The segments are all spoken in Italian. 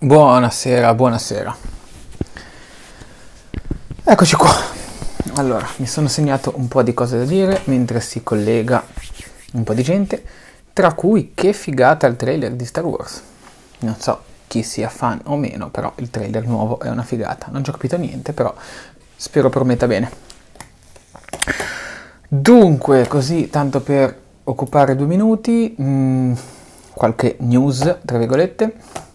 Buonasera, buonasera. Eccoci qua. Allora, mi sono segnato un po' di cose da dire mentre si collega un po' di gente, tra cui che figata il trailer di Star Wars. Non so chi sia fan o meno, però il trailer nuovo è una figata. Non ci ho capito niente, però spero prometta bene. Dunque, così tanto per occupare due minuti, mh, mm, qualche news, tra virgolette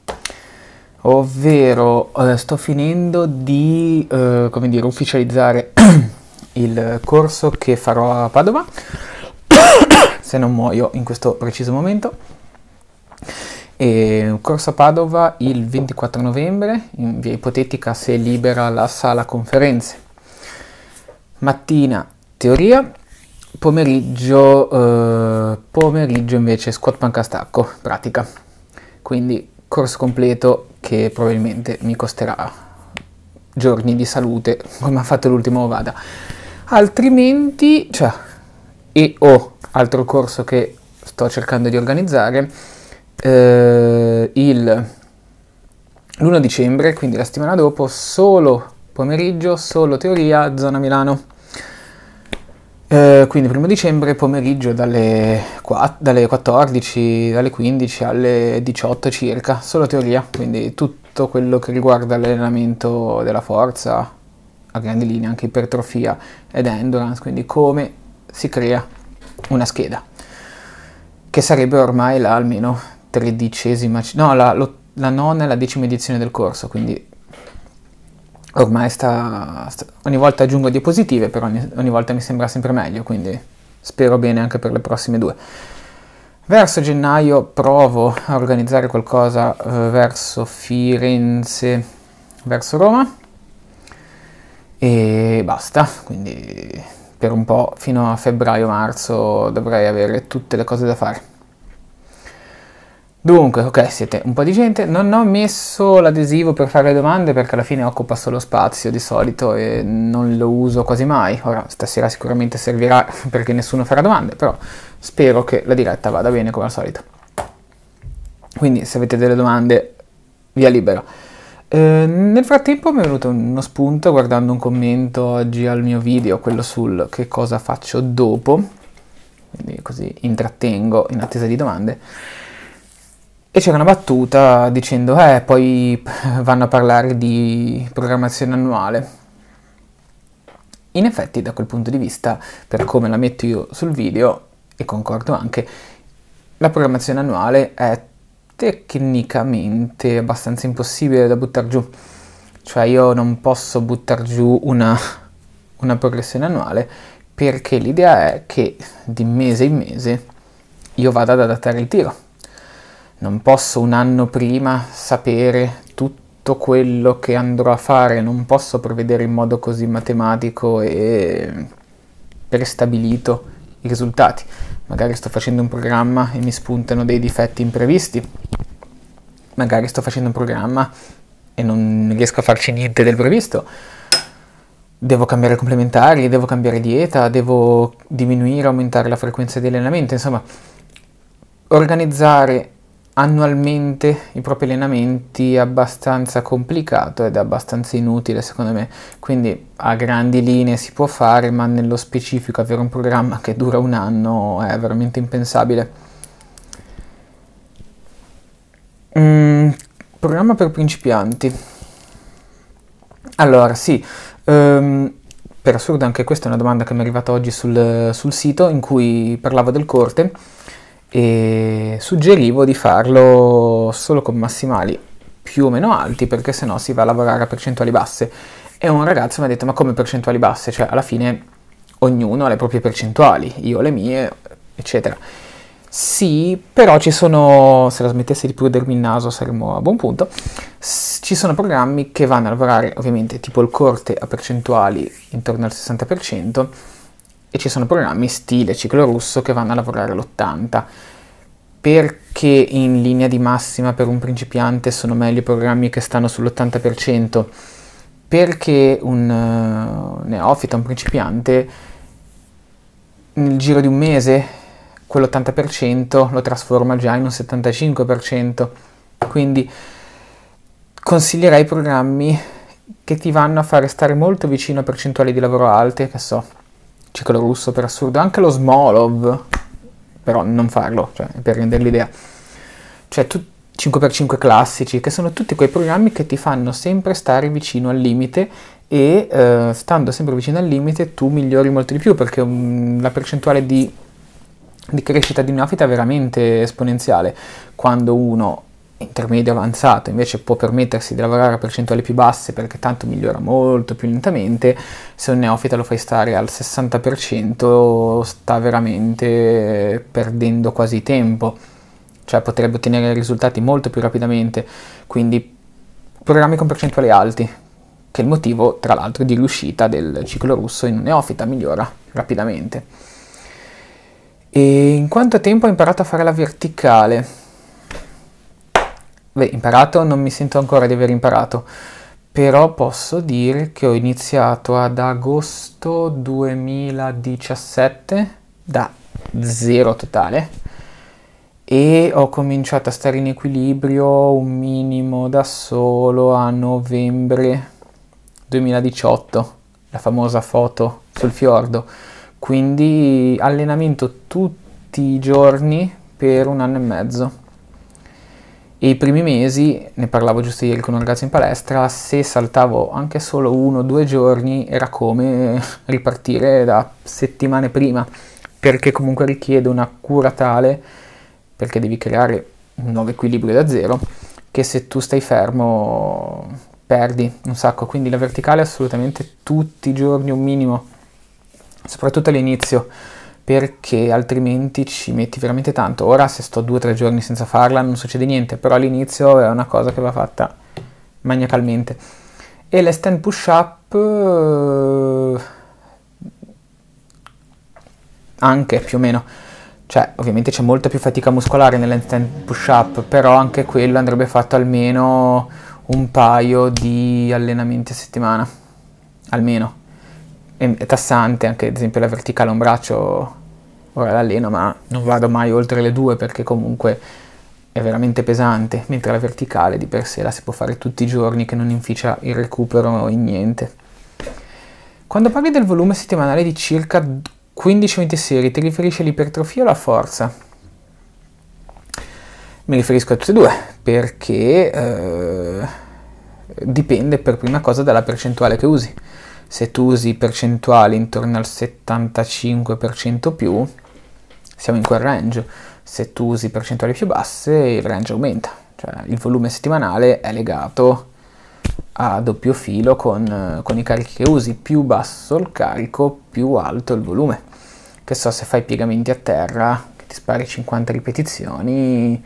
ovvero eh, sto finendo di eh, dire, ufficializzare il corso che farò a Padova, se non muoio in questo preciso momento. E corso a Padova il 24 novembre, in via ipotetica se libera la sala conferenze. Mattina teoria, pomeriggio, eh, pomeriggio invece squat panca stacco, pratica. Quindi corso completo che probabilmente mi costerà giorni di salute come ha fatto l'ultimo Ovada Altrimenti, cioè, e ho altro corso che sto cercando di organizzare, eh, il, l'1 dicembre, quindi la settimana dopo, solo pomeriggio, solo teoria, zona Milano. Eh, quindi primo dicembre pomeriggio dalle, 4, dalle, 14, dalle 15 alle 18 circa, solo teoria, quindi tutto quello che riguarda l'allenamento della forza, a grandi linee anche ipertrofia ed endurance, quindi come si crea una scheda, che sarebbe ormai la almeno tredicesima, no la, la nona e la decima edizione del corso, quindi ormai sta, sta, ogni volta aggiungo diapositive, però ogni, ogni, volta mi sembra sempre meglio, quindi spero bene anche per le prossime due. Verso gennaio provo a organizzare qualcosa eh, verso Firenze, verso Roma e basta, quindi per un po' fino a febbraio-marzo dovrei avere tutte le cose da fare. Dunque, ok, siete un po' di gente. Non ho messo l'adesivo per fare le domande perché alla fine occupa solo spazio di solito e non lo uso quasi mai. Ora, stasera sicuramente servirà perché nessuno farà domande, però spero che la diretta vada bene come al solito. Quindi, se avete delle domande, via libera. Eh, nel frattempo mi è venuto uno spunto guardando un commento oggi al mio video, quello sul che cosa faccio dopo, quindi così intrattengo in attesa di domande e c'era una battuta dicendo, eh, poi vanno a parlare di programmazione annuale. In effetti, da quel punto di vista, per come la metto io sul video, e concordo anche, la programmazione annuale è tecnicamente abbastanza impossibile da buttare giù. Cioè io non posso buttare giù una, una progressione annuale perché l'idea è che di mese in mese io vada ad adattare il tiro. Non posso un anno prima sapere tutto quello che andrò a fare, non posso prevedere in modo così matematico e prestabilito i risultati. Magari sto facendo un programma e mi spuntano dei difetti imprevisti. Magari sto facendo un programma e non riesco a farci niente del previsto. Devo cambiare complementari, devo cambiare dieta, devo diminuire, aumentare la frequenza di allenamento, insomma, organizzare annualmente i propri allenamenti è abbastanza complicato ed è abbastanza inutile secondo me quindi a grandi linee si può fare ma nello specifico avere un programma che dura un anno è veramente impensabile mm, programma per principianti allora sì um, per assurdo anche questa è una domanda che mi è arrivata oggi sul, sul sito in cui parlavo del corte e suggerivo di farlo solo con massimali più o meno alti perché sennò si va a lavorare a percentuali basse e un ragazzo mi ha detto ma come percentuali basse? Cioè alla fine ognuno ha le proprie percentuali, io le mie, eccetera. Sì, però ci sono, se la smettessi di prudermi il naso saremmo a buon punto, ci sono programmi che vanno a lavorare ovviamente tipo il corte a percentuali intorno al 60%, e ci sono programmi stile ciclo russo che vanno a lavorare l'80. Perché in linea di massima per un principiante sono meglio i programmi che stanno sull'80%? Perché un uh, neofita, un principiante, nel giro di un mese quell'80% lo trasforma già in un 75%. Quindi consiglierei programmi che ti vanno a fare stare molto vicino a percentuali di lavoro alte, che so, ciclo russo per assurdo, anche lo Smolov, però non farlo, cioè, per rendere l'idea. Cioè, tu, 5x5 classici, che sono tutti quei programmi che ti fanno sempre stare vicino al limite e eh, stando sempre vicino al limite tu migliori molto di più perché um, la percentuale di, di crescita di una fita è veramente esponenziale quando uno intermedio avanzato invece può permettersi di lavorare a percentuali più basse perché tanto migliora molto più lentamente, se un neofita lo fai stare al 60% sta veramente perdendo quasi tempo, cioè potrebbe ottenere risultati molto più rapidamente, quindi programmi con percentuali alti, che è il motivo tra l'altro di riuscita del ciclo russo in un neofita, migliora rapidamente. E in quanto tempo hai imparato a fare la verticale? Beh, imparato non mi sento ancora di aver imparato, però posso dire che ho iniziato ad agosto 2017 da zero totale e ho cominciato a stare in equilibrio un minimo da solo a novembre 2018, la famosa foto sul fiordo. Quindi allenamento tutti i giorni per un anno e mezzo. E i primi mesi, ne parlavo giusto ieri con un ragazzo in palestra, se saltavo anche solo uno o due giorni era come ripartire da settimane prima, perché comunque richiede una cura tale, perché devi creare un nuovo equilibrio da zero, che se tu stai fermo perdi un sacco. Quindi la verticale assolutamente tutti i giorni un minimo, soprattutto all'inizio perché altrimenti ci metti veramente tanto. Ora se sto due o tre giorni senza farla non succede niente, però all'inizio è una cosa che va fatta maniacalmente. E le stand push up eh, anche più o meno. Cioè, ovviamente c'è molta più fatica muscolare nelle stand push up, però anche quello andrebbe fatto almeno un paio di allenamenti a settimana. Almeno è tassante, anche ad esempio la verticale a un braccio, ora l'alleno ma non vado mai oltre le due perché comunque è veramente pesante, mentre la verticale di per sé la si può fare tutti i giorni che non inficia il recupero in niente. Quando parli del volume settimanale di circa 15-20 serie, ti riferisci all'ipertrofia o alla forza? Mi riferisco a tutte e due, perché eh, dipende per prima cosa dalla percentuale che usi se tu usi percentuali intorno al 75% più, siamo in quel range. Se tu usi percentuali più basse, il range aumenta. Cioè, il volume settimanale è legato a doppio filo con, con i carichi che usi. Più basso il carico, più alto il volume. Che so, se fai piegamenti a terra, che ti spari 50 ripetizioni,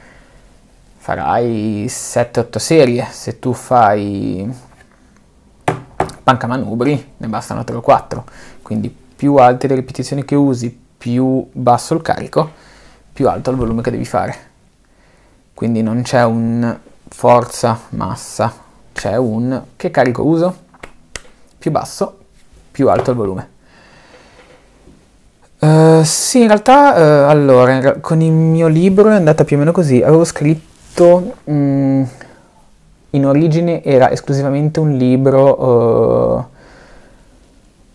farai 7-8 serie. Se tu fai manubri, ne bastano 3 o 4, quindi più alte le ripetizioni che usi, più basso il carico, più alto il volume che devi fare. Quindi non c'è un forza, massa, c'è un che carico uso, più basso, più alto il volume. Uh, sì, in realtà, uh, allora, con il mio libro è andata più o meno così. Avevo scritto mh, mm, in origine era esclusivamente un libro eh,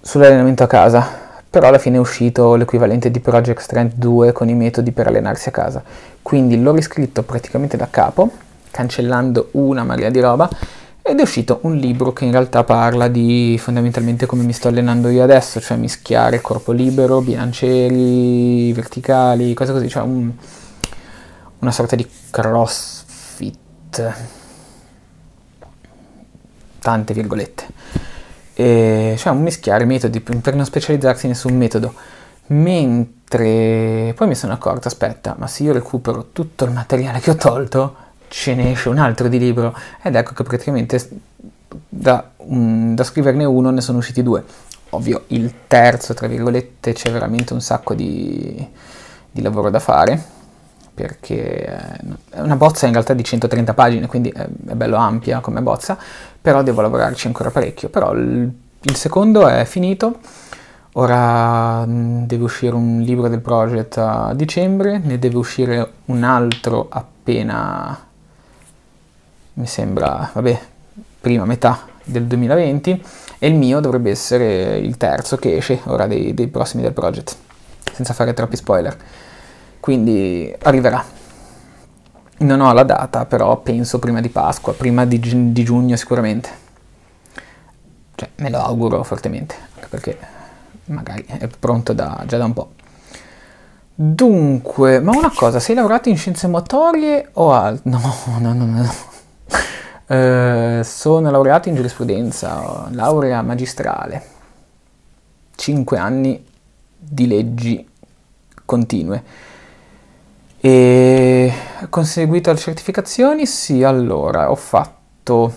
sull'allenamento a casa, però alla fine è uscito l'equivalente di Project Strength 2 con i metodi per allenarsi a casa. Quindi l'ho riscritto praticamente da capo, cancellando una marea di roba, ed è uscito un libro che in realtà parla di fondamentalmente come mi sto allenando io adesso, cioè mischiare corpo libero, bilancieri, verticali, cose così, cioè un, una sorta di crossfit tante virgolette. E, cioè un mischiare metodi per non specializzarsi in nessun metodo. Mentre poi mi sono accorto, aspetta, ma se io recupero tutto il materiale che ho tolto, ce ne esce un altro di libro. Ed ecco che praticamente da, um, da scriverne uno ne sono usciti due. Ovvio, il terzo, tra virgolette, c'è veramente un sacco di, di lavoro da fare perché è eh, una bozza in realtà di 130 pagine, quindi è, bello ampia come bozza, però devo lavorarci ancora parecchio. Però il, il secondo è finito, ora mm, deve uscire un libro del project a dicembre, ne deve uscire un altro appena, mi sembra, vabbè, prima metà del 2020 e il mio dovrebbe essere il terzo che esce ora dei, dei prossimi del project, senza fare troppi spoiler quindi arriverà. Non ho la data, però penso prima di Pasqua, prima di, gi- di giugno sicuramente. Cioè, me lo auguro fortemente, anche perché magari è pronto da, già da un po'. Dunque, ma una cosa, sei laureato in scienze motorie o altro? No, no, no, no. no. Uh, sono laureato in giurisprudenza, laurea magistrale. 5 anni di leggi continue. E conseguito le certificazioni? Sì, allora ho fatto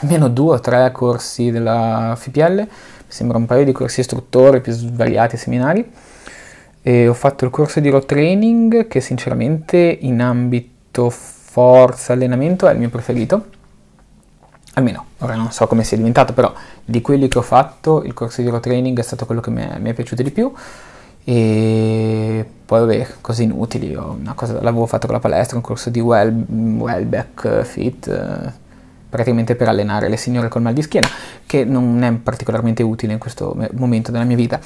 almeno due o tre corsi della FPL, mi sembra un paio di corsi istruttori più svariati seminari. E ho fatto il corso di road training che sinceramente in ambito forza allenamento è il mio preferito. Almeno, ora non so come sia diventato, però di quelli che ho fatto il corso di road training è stato quello che mi è, mi è piaciuto di più e poi vabbè, cose inutili, cosa, l'avevo fatto con la palestra, un corso di well, Wellback eh, Fit, eh, praticamente per allenare le signore col mal di schiena, che non è particolarmente utile in questo momento della mia vita.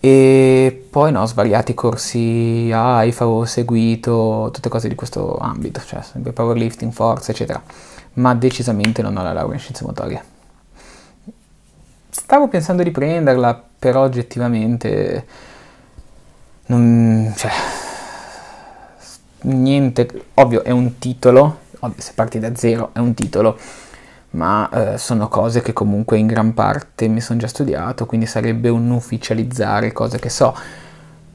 E poi no, svariati corsi AIFA IFA ho seguito, tutte cose di questo ambito, cioè sempre powerlifting, forza, eccetera, ma decisamente non ho la laurea in scienze motorie. Stavo pensando di prenderla, però oggettivamente non, cioè, niente, ovvio è un titolo, ovvio se parti da zero è un titolo, ma eh, sono cose che comunque in gran parte mi sono già studiato, quindi sarebbe un ufficializzare cose che so.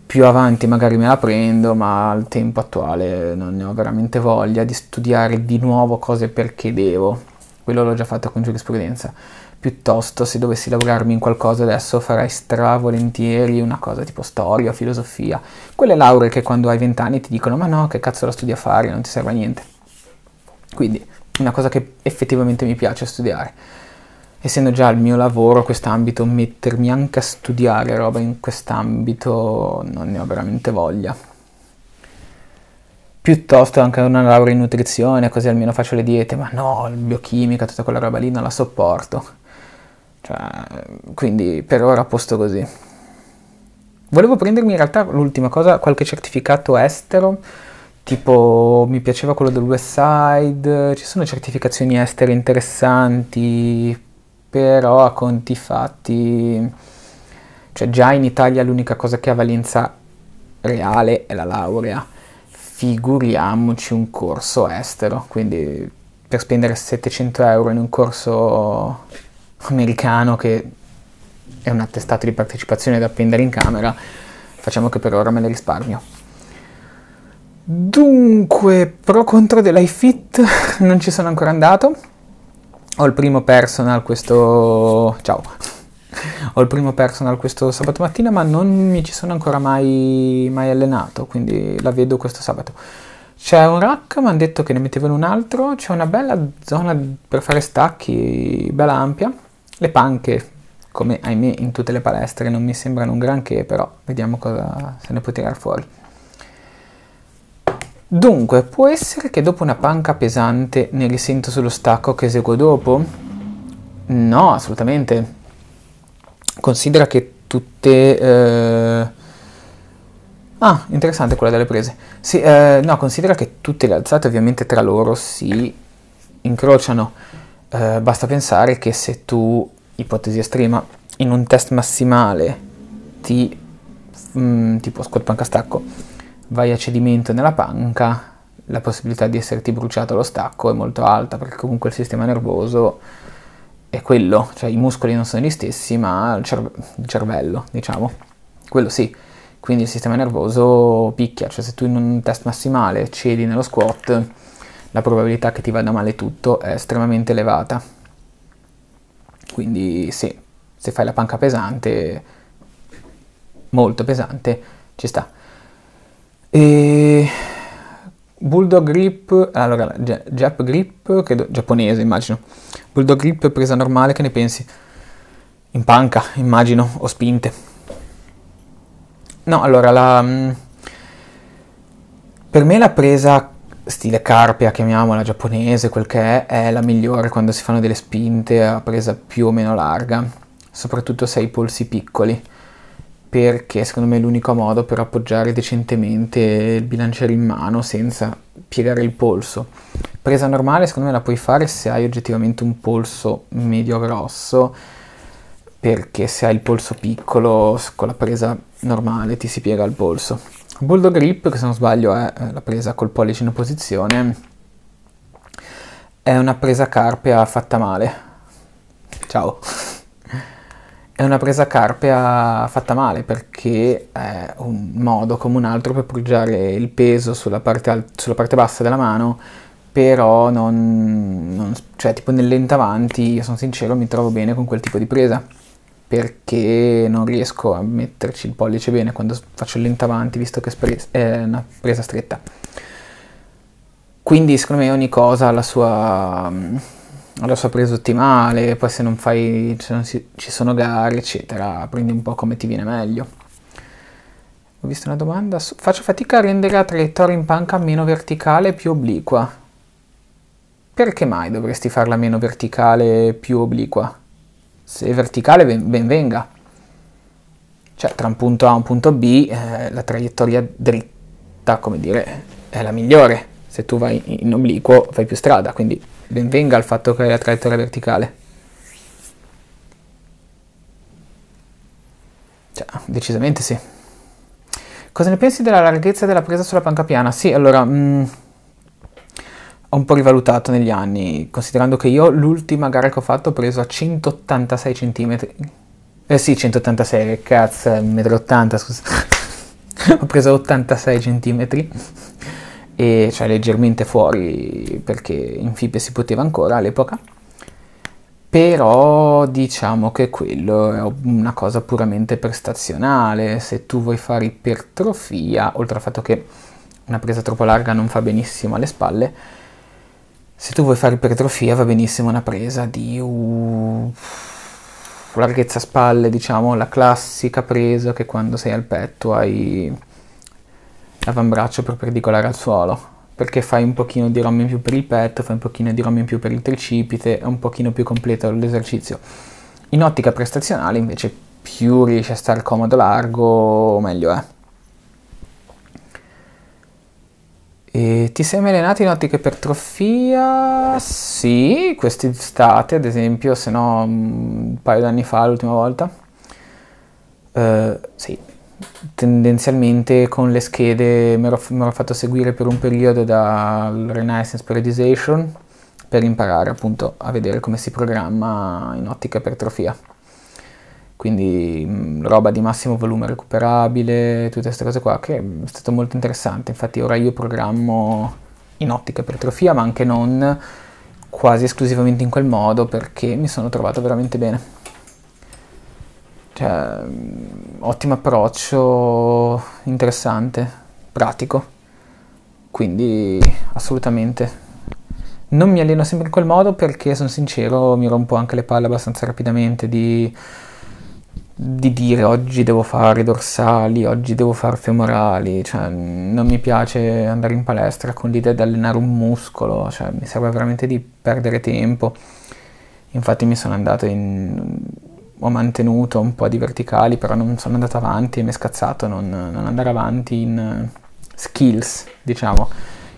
Più avanti magari me la prendo, ma al tempo attuale non ne ho veramente voglia di studiare di nuovo cose perché devo. Quello l'ho già fatto con giurisprudenza piuttosto se dovessi lavorarmi in qualcosa adesso farei stravolentieri una cosa tipo storia, filosofia, quelle lauree che quando hai vent'anni ti dicono ma no, che cazzo la studi a fare, non ti serve a niente. Quindi una cosa che effettivamente mi piace studiare. Essendo già il mio lavoro quest'ambito, mettermi anche a studiare roba in quest'ambito non ne ho veramente voglia. Piuttosto anche una laurea in nutrizione, così almeno faccio le diete, ma no, biochimica, tutta quella roba lì non la sopporto cioè, quindi per ora a posto così. Volevo prendermi in realtà l'ultima cosa, qualche certificato estero, tipo mi piaceva quello del West Side, ci sono certificazioni estere interessanti, però a conti fatti, cioè già in Italia l'unica cosa che ha valenza reale è la laurea, figuriamoci un corso estero, quindi per spendere 700 euro in un corso americano che è un attestato di partecipazione da appendere in camera, facciamo che per ora me ne risparmio. Dunque, pro contro dell'iFit non ci sono ancora andato. Ho il primo personal questo... Ciao! Ho il primo personal questo sabato mattina, ma non mi ci sono ancora mai, mai allenato, quindi la vedo questo sabato. C'è un rack, mi hanno detto che ne mettevano un altro, c'è una bella zona per fare stacchi, bella ampia le panche, come ahimè in tutte le palestre, non mi sembrano un granché, però vediamo cosa se ne può tirare fuori. Dunque, può essere che dopo una panca pesante ne risento sullo stacco che eseguo dopo? No, assolutamente. Considera che tutte... Eh... Ah, interessante quella delle prese. Sì, eh, no, considera che tutte le alzate ovviamente tra loro si incrociano eh, basta pensare che se tu, ipotesi estrema, in un test massimale ti, mh, mm, tipo squat panca stacco, vai a cedimento nella panca, la possibilità di esserti bruciato allo stacco è molto alta perché comunque il sistema nervoso è quello, cioè i muscoli non sono gli stessi ma il, cerve- il cervello, diciamo, quello sì. Quindi il sistema nervoso picchia, cioè se tu in un test massimale cedi nello squat la probabilità che ti vada male tutto è estremamente elevata. Quindi sì, se fai la panca pesante, molto pesante, ci sta. E Bulldog Grip, allora, Jap Grip, credo giapponese immagino. Bulldog Grip presa normale, che ne pensi? In panca, immagino, o spinte. No, allora, la, mm, per me la presa stile carpia, chiamiamola giapponese, quel che è, è la migliore quando si fanno delle spinte a presa più o meno larga, soprattutto se hai i polsi piccoli, perché secondo me è l'unico modo per appoggiare decentemente il bilanciere in mano senza piegare il polso. Presa normale secondo me la puoi fare se hai oggettivamente un polso medio grosso, perché se hai il polso piccolo con la presa normale ti si piega il polso Bulldog Grip, che se non sbaglio è eh, la presa col pollice in opposizione, è una presa carpea fatta male. Ciao. È una presa carpea fatta male perché è un modo come un altro per poggiare il peso sulla parte, alt- sulla parte bassa della mano, però non, non, cioè tipo nel lento avanti, io sono sincero, mi trovo bene con quel tipo di presa perché non riesco a metterci il pollice bene quando faccio il lento avanti visto che è una presa stretta quindi secondo me ogni cosa ha la sua, ha la sua presa ottimale poi se non fai se non si, ci sono gare eccetera prendi un po' come ti viene meglio ho visto una domanda faccio fatica a rendere la traiettoria in panca meno verticale e più obliqua perché mai dovresti farla meno verticale e più obliqua? se è verticale ben venga. Cioè tra un punto A e un punto B eh, la traiettoria dritta, come dire, è la migliore. Se tu vai in obliquo fai più strada, quindi ben venga il fatto che hai la traiettoria verticale. Cioè, decisamente sì. Cosa ne pensi della larghezza della presa sulla panca piana? Sì, allora... Mh, mm, ho un po' rivalutato negli anni, considerando che io l'ultima gara che ho fatto ho preso a 186 cm. Eh sì, 186, cazzo, 1,80 m, scusa. ho preso 86 cm e cioè leggermente fuori perché in fibbia si poteva ancora all'epoca però diciamo che quello è una cosa puramente prestazionale se tu vuoi fare ipertrofia oltre al fatto che una presa troppo larga non fa benissimo alle spalle se tu vuoi fare ipertrofia va benissimo una presa di uh, larghezza spalle, diciamo, la classica presa che quando sei al petto hai l'avambraccio perpendicolare al suolo perché fai un pochino di ROM in più per il petto, fai un pochino di ROM in più per il tricipite, è un pochino più completo l'esercizio. In ottica prestazionale invece più riesci a stare comodo largo, meglio è. E ti sei mai allenato in ottica ipertrofia? Sì, quest'estate ad esempio, se no mm, un paio d'anni fa l'ultima volta. Uh, sì, tendenzialmente con le schede mi ero, mi ero, fatto seguire per un periodo dal Renaissance Periodization per imparare appunto a vedere come si programma in ottica ipertrofia quindi mh, mm, roba di massimo volume recuperabile, tutte queste cose qua, che è stato molto interessante. Infatti ora io programmo in ottica per ipertrofia, ma anche non quasi esclusivamente in quel modo perché mi sono trovato veramente bene. Cioè, mm, ottimo approccio, interessante, pratico. Quindi assolutamente. Non mi alleno sempre in quel modo perché sono sincero, mi rompo anche le palle abbastanza rapidamente di di dire oggi devo fare dorsali, oggi devo fare femorali, cioè, non mi piace andare in palestra con l'idea di allenare un muscolo, cioè, mi serve veramente di perdere tempo. Infatti mi sono andato in... ho mantenuto un po' di verticali, però non sono andato avanti e mi è scazzato non, non andare avanti in skills, diciamo,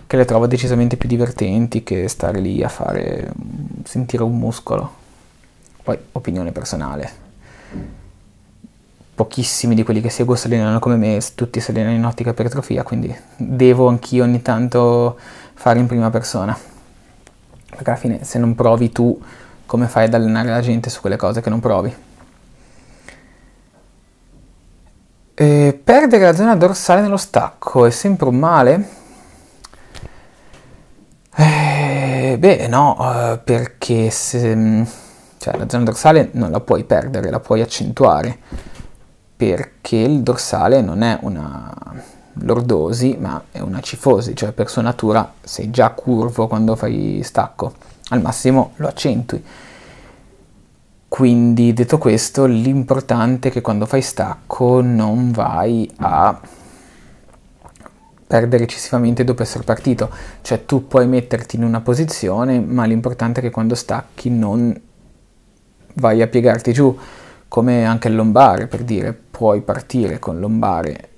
che le trovo decisamente più divertenti che stare lì a fare, sentire un muscolo. Poi opinione personale pochissimi di quelli che seguo si allenano come me, tutti si allenano in ottica ipertrofia, quindi devo anch'io ogni tanto fare in prima persona. Perché alla fine se non provi tu, come fai ad allenare la gente su quelle cose che non provi? E eh, perdere la zona dorsale nello stacco è sempre un male? Eh, beh, no, eh, perché se, mm, cioè, la zona dorsale non la puoi perdere, la puoi accentuare perché il dorsale non è una lordosi ma è una cifosi, cioè per sua natura sei già curvo quando fai stacco, al massimo lo accentui. Quindi detto questo, l'importante è che quando fai stacco non vai a perdere eccessivamente dopo essere partito, cioè tu puoi metterti in una posizione, ma l'importante è che quando stacchi non vai a piegarti giù, come anche il lombare, per dire, puoi partire con lombare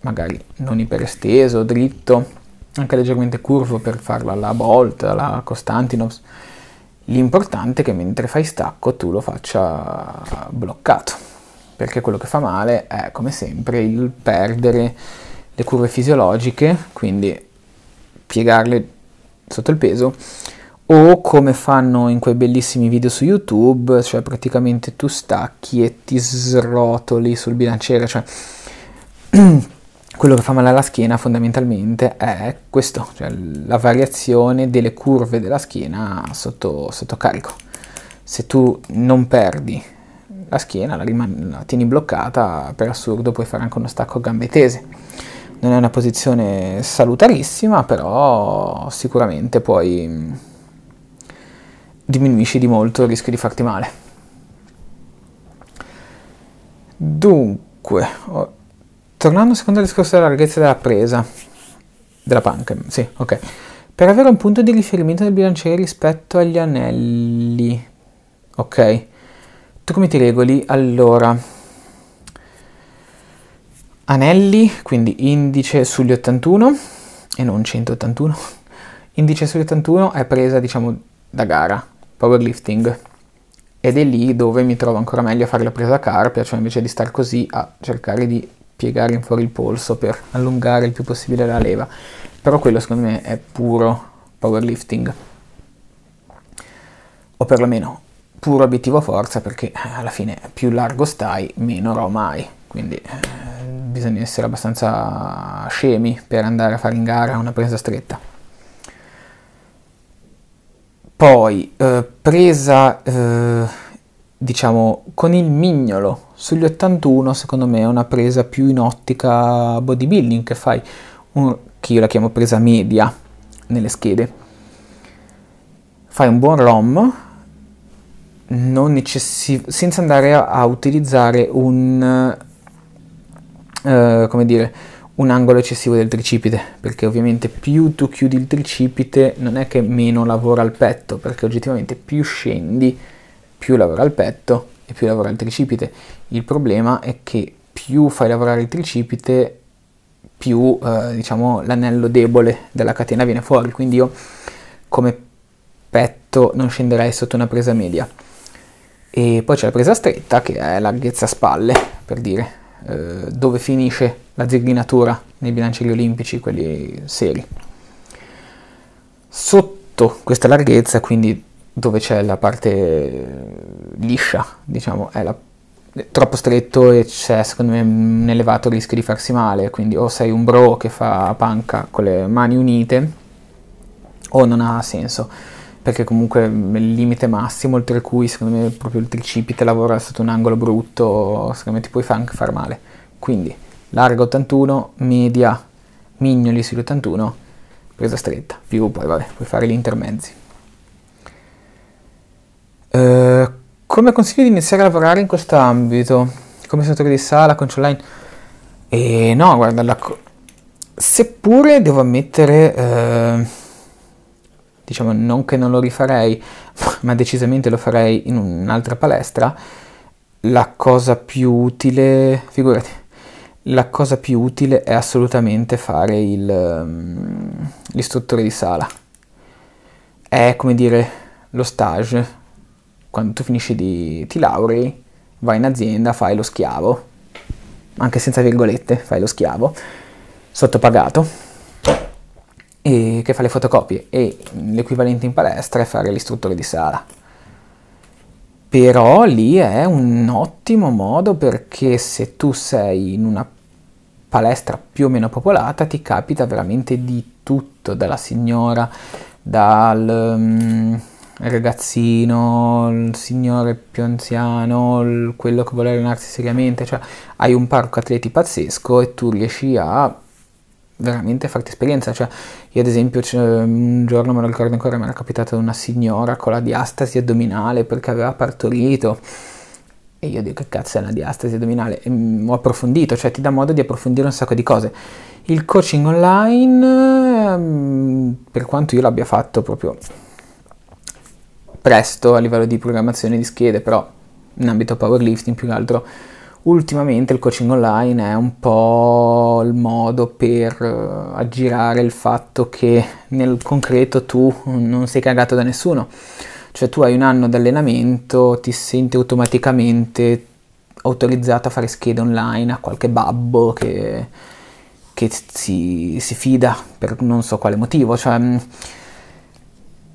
magari non iperesteso, dritto, anche leggermente curvo per farlo alla Bolt, alla Constantinos. L'importante è che mentre fai stacco tu lo faccia bloccato, perché quello che fa male è come sempre il perdere le curve fisiologiche, quindi piegarle sotto il peso o come fanno in quei bellissimi video su YouTube, cioè praticamente tu stacchi e ti srotoli sul bilanciere, cioè quello che fa male alla schiena fondamentalmente è questo, cioè la variazione delle curve della schiena sotto, sotto carico. Se tu non perdi la schiena, la, riman- la tieni bloccata, per assurdo puoi fare anche uno stacco a gambe tese. Non è una posizione salutarissima, però sicuramente puoi diminuisci di molto il rischio di farti male. Dunque, oh, tornando secondo al discorso della larghezza della presa, della panca, sì, ok. Per avere un punto di riferimento del bilanciere rispetto agli anelli, ok. Tu come ti regoli? Allora, anelli, quindi indice sugli 81 e non 181. Indice sugli 81 è presa, diciamo, da gara powerlifting ed è lì dove mi trovo ancora meglio a fare la presa a carpia, cioè invece di star così a cercare di piegare in fuori il polso per allungare il più possibile la leva. Però quello secondo me è puro powerlifting. O perlomeno puro obiettivo forza perché eh, alla fine più largo stai meno row mai. Quindi eh, bisogna essere abbastanza scemi per andare a fare in gara una presa stretta. Poi, eh, presa, eh, diciamo, con il mignolo sugli 81, secondo me è una presa più in ottica bodybuilding che fai, un, che io la chiamo presa media nelle schede. Fai un buon ROM, necessi- senza andare a, a utilizzare un, eh, come dire, un angolo eccessivo del tricipite, perché ovviamente più tu chiudi il tricipite non è che meno lavora il petto, perché oggettivamente più scendi, più lavora il petto e più lavora il tricipite. Il problema è che più fai lavorare il tricipite, più eh, diciamo l'anello debole della catena viene fuori, quindi io come petto non scenderei sotto una presa media. E poi c'è la presa stretta che è larghezza spalle, per dire, eh, dove finisce la zigrinatura nei bilanci olimpici, quelli seri. Sotto questa larghezza, quindi dove c'è la parte eh, liscia, diciamo, è, la, è troppo stretto e c'è secondo me un elevato rischio di farsi male, quindi o sei un bro che fa panca con le mani unite o non ha senso perché comunque il limite massimo oltre cui secondo me proprio il tricipite lavora sotto un angolo brutto, secondo me ti puoi anche far male. Quindi larga 81, media mignoli sull'81, presa stretta, più poi vabbè, puoi fare gli intermezzi. Eh, come consiglio di iniziare a lavorare in questo ambito? Come senatore di sala, concio online? E eh, no, guarda, la, seppure devo ammettere... Eh, diciamo non che non lo rifarei, ma decisamente lo farei in un'altra palestra, la cosa più utile, figurati, la cosa più utile è assolutamente fare il, ehm, l'istruttore di sala. È come dire lo stage, quando tu finisci di... ti laurei, vai in azienda, fai lo schiavo, anche senza virgolette, fai lo schiavo, sottopagato e che fa le fotocopie e l'equivalente in palestra è fare l'istruttore di sala. Però lì è un ottimo modo perché se tu sei in una palestra più o meno popolata ti capita veramente di tutto, dalla signora, dal um, ragazzino, il signore più anziano, il, quello che vuole allenarsi seriamente, cioè hai un parco atleti pazzesco e tu riesci a veramente farti esperienza. Cioè, io ad esempio ehm, un giorno, me lo ricordo ancora, mi era capitata una signora con la diastasi addominale perché aveva partorito. E io dico che cazzo è la diastasi addominale? E, mm, ho approfondito, cioè ti dà modo di approfondire un sacco di cose. Il coaching online, ehm, per quanto io l'abbia fatto proprio presto a livello di programmazione di schede, però in ambito powerlifting più che altro ultimamente il coaching online è un po' il modo per eh, aggirare il fatto che nel concreto tu non sei cagato da nessuno. Cioè tu hai un anno di allenamento, ti senti automaticamente autorizzato a fare schede online a qualche babbo che, che si, si, fida per non so quale motivo. Cioè,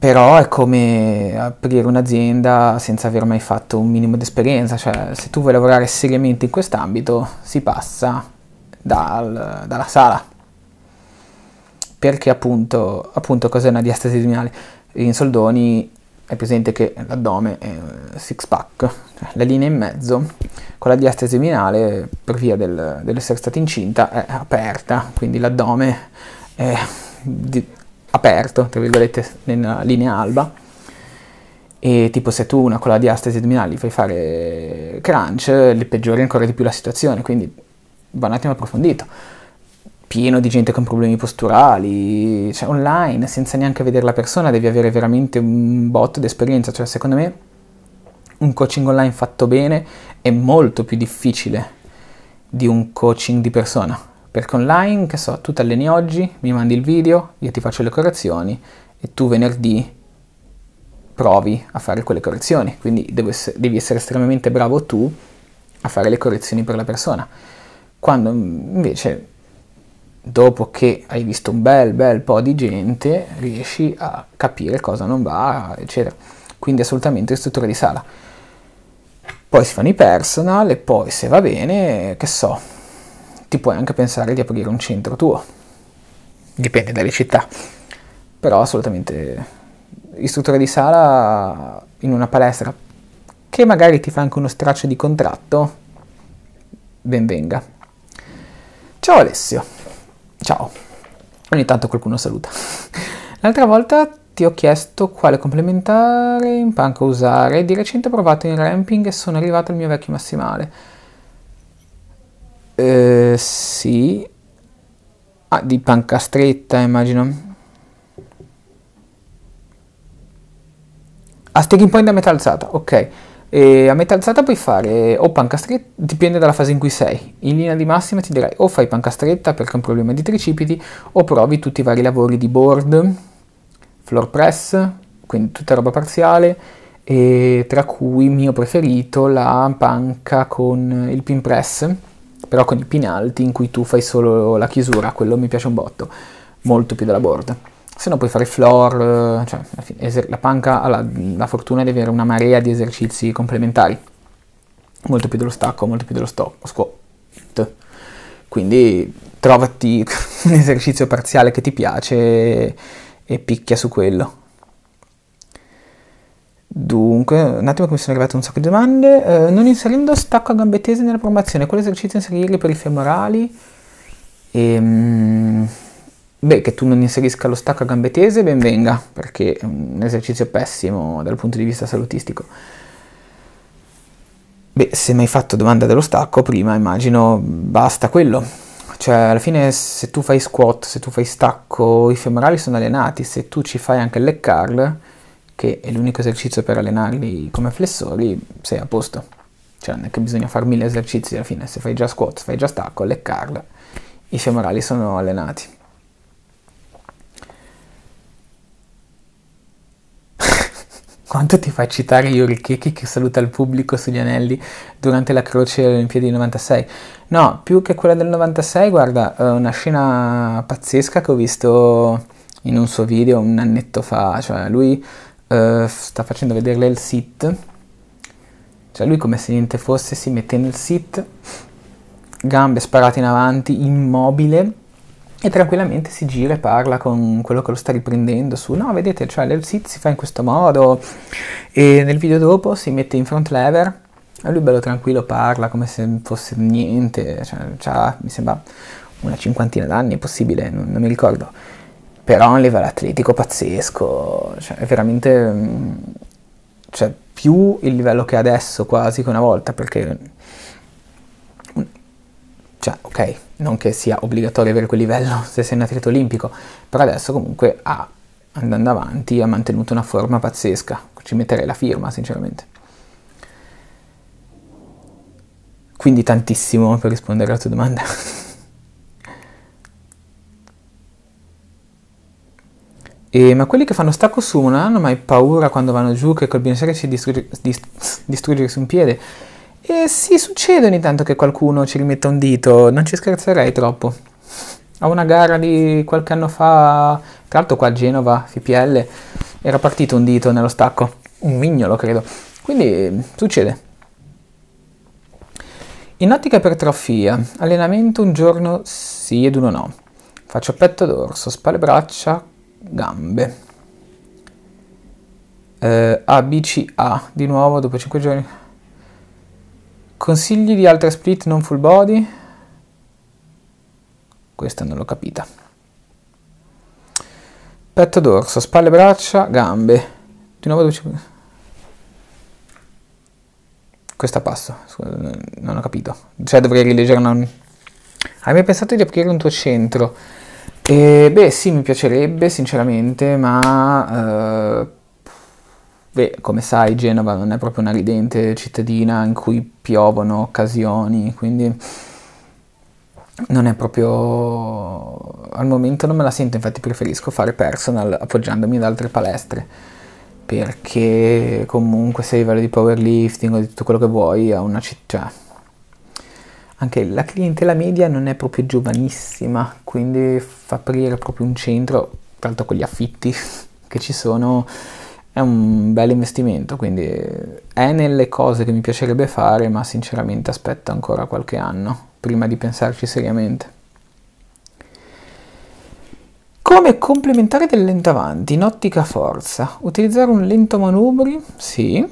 però è come aprire un'azienda senza aver mai fatto un minimo di esperienza, cioè se tu vuoi lavorare seriamente in quest'ambito si passa dal, dalla sala, perché appunto, appunto cos'è una diastasi addominale? In soldoni è presente che l'addome è six pack, cioè la linea in mezzo con la diastasi addominale per via del, dell'essere stata incinta è aperta, quindi l'addome è... Di, aperto, tra virgolette, nella linea alba. E tipo se tu una con la diastasi astasi gli fai fare crunch, le peggiori ancora di più la situazione, quindi va un attimo approfondito. Pieno di gente con problemi posturali, cioè online, senza neanche vedere la persona, devi avere veramente un botto di esperienza. Cioè, secondo me, un coaching online fatto bene è molto più difficile di un coaching di persona perché online, che so, tu ti alleni oggi, mi mandi il video, io ti faccio le correzioni e tu venerdì provi a fare quelle correzioni. Quindi essere, devi essere estremamente bravo tu a fare le correzioni per la persona. Quando mm, invece dopo che hai visto un bel bel po' di gente riesci a capire cosa non va eccetera quindi assolutamente struttura di sala poi si fanno i personal e poi se va bene che so ti puoi anche pensare di aprire un centro tuo. Dipende dalle città. Però assolutamente istruttore di sala in una palestra che magari ti fa anche uno straccio di contratto, benvenga. Ciao Alessio. Ciao. Ogni tanto qualcuno saluta. L'altra volta ti ho chiesto quale complementare in panca usare. Di recente ho provato in ramping e sono arrivato al mio vecchio massimale. Eh, sì. Ah, di panca stretta, immagino. A ah, sticking point a metà alzata, ok. E a metà alzata puoi fare o panca stretta, dipende dalla fase in cui sei. In linea di massima ti direi o fai panca stretta perché è un problema di tricipiti, o provi tutti i vari lavori di board, floor press, quindi tutta roba parziale, e tra cui mio preferito la panca con il pin press però con i pin alti in cui tu fai solo la chiusura, quello mi piace un botto, molto più della board. Se no puoi fare floor, eh, cioè la panca ha la, la, fortuna di avere una marea di esercizi complementari, molto più dello stacco, molto più dello stop, squat. Quindi trovati un esercizio parziale che ti piace e picchia su quello. Dunque, un attimo che mi sono arrivate un sacco di domande. Eh, non inserendo stacco a gambe tese nella formazione, quale esercizio inserire per i femorali? Ehm, beh, che tu non inserisca lo stacco a gambe tese, ben venga, perché è un esercizio pessimo dal punto di vista salutistico. Beh, se mi hai fatto domanda dello stacco prima, immagino basta quello. Cioè, alla fine se tu fai squat, se tu fai stacco, i femorali sono allenati, se tu ci fai anche il curl che è l'unico esercizio per allenarli come flessori, sei a posto. Cioè non è che bisogna fare mille esercizi alla fine, se fai già squat, fai già stacco, leccarla, i femorali sono allenati. Quanto ti fa citare Yuri Kiki che saluta il pubblico sugli anelli durante la croce alle Olimpiadi del 96? No, più che quella del 96, guarda, eh, una scena pazzesca che ho visto in un suo video un annetto fa, cioè lui eh, sta facendo vedere lei il sit, cioè lui come se niente fosse si mette nel sit, gambe sparate in avanti, immobile e tranquillamente si gira e parla con quello che lo sta riprendendo su no vedete cioè l'elsit si fa in questo modo e nel video dopo si mette in front lever e lui bello tranquillo parla come se fosse niente cioè, mi sembra una cinquantina d'anni è possibile non, non mi ricordo però ha un livello atletico pazzesco, cioè è veramente... Mm, cioè, più il livello che adesso quasi che una volta, perché... Mm, cioè, ok, non che sia obbligatorio avere quel livello se sei un atleta olimpico, però adesso comunque ha, andando avanti, ha mantenuto una forma pazzesca. Ci metterei la firma, sinceramente. Quindi tantissimo per rispondere alla tua domanda. E, ma quelli che fanno stacco su non hanno mai paura quando vanno giù che col bilanciere si distrugge, su un piede. E sì, succede ogni tanto che qualcuno ci rimetta un dito, non ci scherzerei troppo. A una gara di qualche anno fa, tra l'altro qua a Genova, FPL, era partito un dito nello stacco, un mignolo credo. Quindi succede. In ottica ipertrofia, allenamento un giorno sì ed uno no. Faccio petto dorso, spalle braccia, gambe. Eh, ABCA di nuovo dopo 5 giorni. Consigli di altre split non full body? Questa non l'ho capita. Petto dorso, spalle braccia, gambe. Di nuovo dopo 5 Questa passo, scusa, non ho capito. Cioè dovrei rileggere una... Hai mai pensato di aprire un tuo centro? E, beh, sì, mi piacerebbe sinceramente, ma eh, beh, come sai, Genova non è proprio una ridente cittadina in cui piovono occasioni, quindi non è proprio al momento non me la sento, infatti preferisco fare personal appoggiandomi ad altre palestre perché comunque se a livello di powerlifting o di tutto quello che vuoi a una città cioè, anche la clientela media non è proprio giovanissima, quindi fa aprire proprio un centro, tra l'altro con gli affitti che ci sono, è un bel investimento, quindi è nelle cose che mi piacerebbe fare, ma sinceramente aspetto ancora qualche anno prima di pensarci seriamente. Come complementare del lento avanti in ottica forza? Utilizzare un lento manubri? Sì.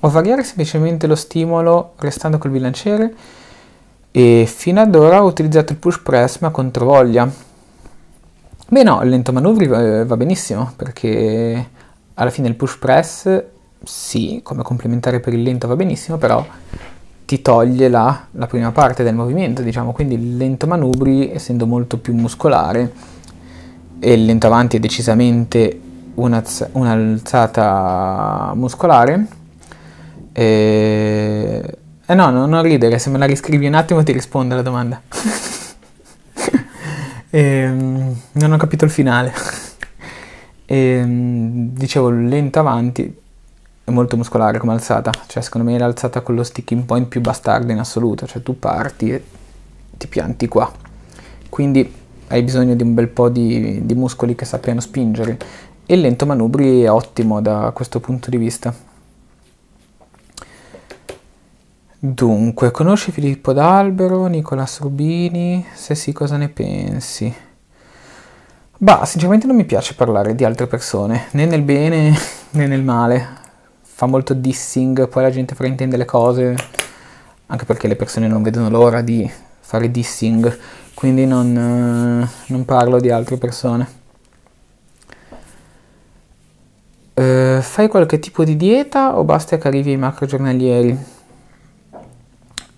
O variare semplicemente lo stimolo restando col bilanciere? e fino ad ora ho utilizzato il push press ma contro voglia. Beh no, il lento manubri eh, va benissimo perché alla fine il push press sì, come complementare per il lento va benissimo, però ti toglie la, la prima parte del movimento, diciamo, quindi il lento manubri essendo molto più muscolare e il lento avanti è decisamente un'alz- un'alzata muscolare. Eh, eh no, no, non ridere, se me la riscrivi un attimo ti rispondo alla domanda. e, ehm, non ho capito il finale. E, ehm, dicevo, lento avanti, è molto muscolare come alzata, cioè secondo me è l'alzata con lo sticking point più bastardo in assoluto, cioè tu parti e ti pianti qua. Quindi hai bisogno di un bel po' di, di muscoli che sappiano spingere. E il lento manubri è ottimo da questo punto di vista. Dunque, conosci Filippo D'Albero, Nicolas Rubini? Se sì, cosa ne pensi? Bah, sinceramente non mi piace parlare di altre persone, né nel bene né nel male. Fa molto dissing, poi la gente fraintende le cose, anche perché le persone non vedono l'ora di fare dissing, quindi non, eh, non parlo di altre persone. Uh, fai qualche tipo di dieta o basta che arrivi ai macro giornalieri?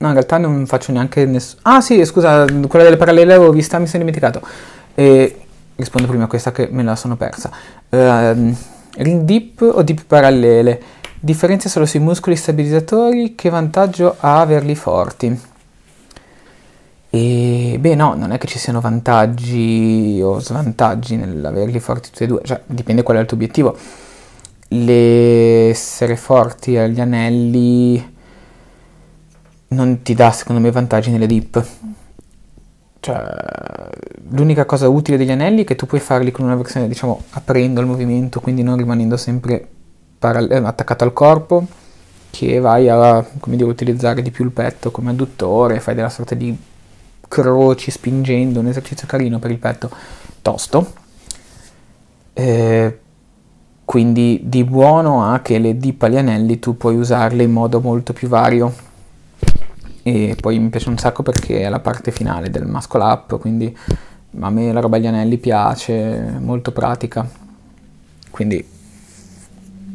No, in realtà non faccio neanche nessuno. Ah, sì, scusa, quella delle parallele l'avevo vista, mi sono dimenticato. E rispondo prima a questa che me la sono persa. Uh, ehm, ring dip o dip parallele? Differenze solo sui muscoli stabilizzatori, che vantaggio ha averli forti? E ehm, beh, no, non è che ci siano vantaggi o svantaggi nell'averli forti tutti e due, cioè dipende qual è il tuo obiettivo. L'essere forti agli anelli non ti dà secondo me vantaggi nelle dip. Cioè, l'unica cosa utile degli anelli è che tu puoi farli con una versione, diciamo, aprendo il movimento, quindi non rimanendo sempre paral- eh, attaccato al corpo, che vai a, dire, utilizzare di più il petto come adduttore, fai della sorta di croci spingendo, un esercizio carino per il petto tosto. Eh, quindi di buono ha che le dip agli anelli tu puoi usarle in modo molto più vario e poi mi piace un sacco perché è la parte finale del muscle up, quindi a me la roba agli anelli piace, molto pratica, quindi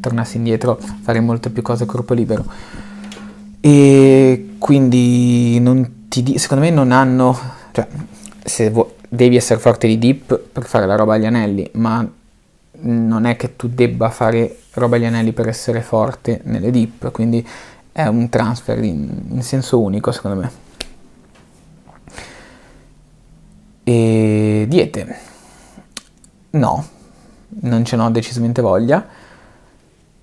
tornassi indietro farei molte più cose a corpo libero. E quindi non ti di- secondo me non hanno, cioè se vu- devi essere forte di dip per fare la roba agli anelli, ma non è che tu debba fare roba agli anelli per essere forte nelle dip, quindi è un transfer in, in senso unico secondo me. E diete? No, non ce n'ho decisamente voglia,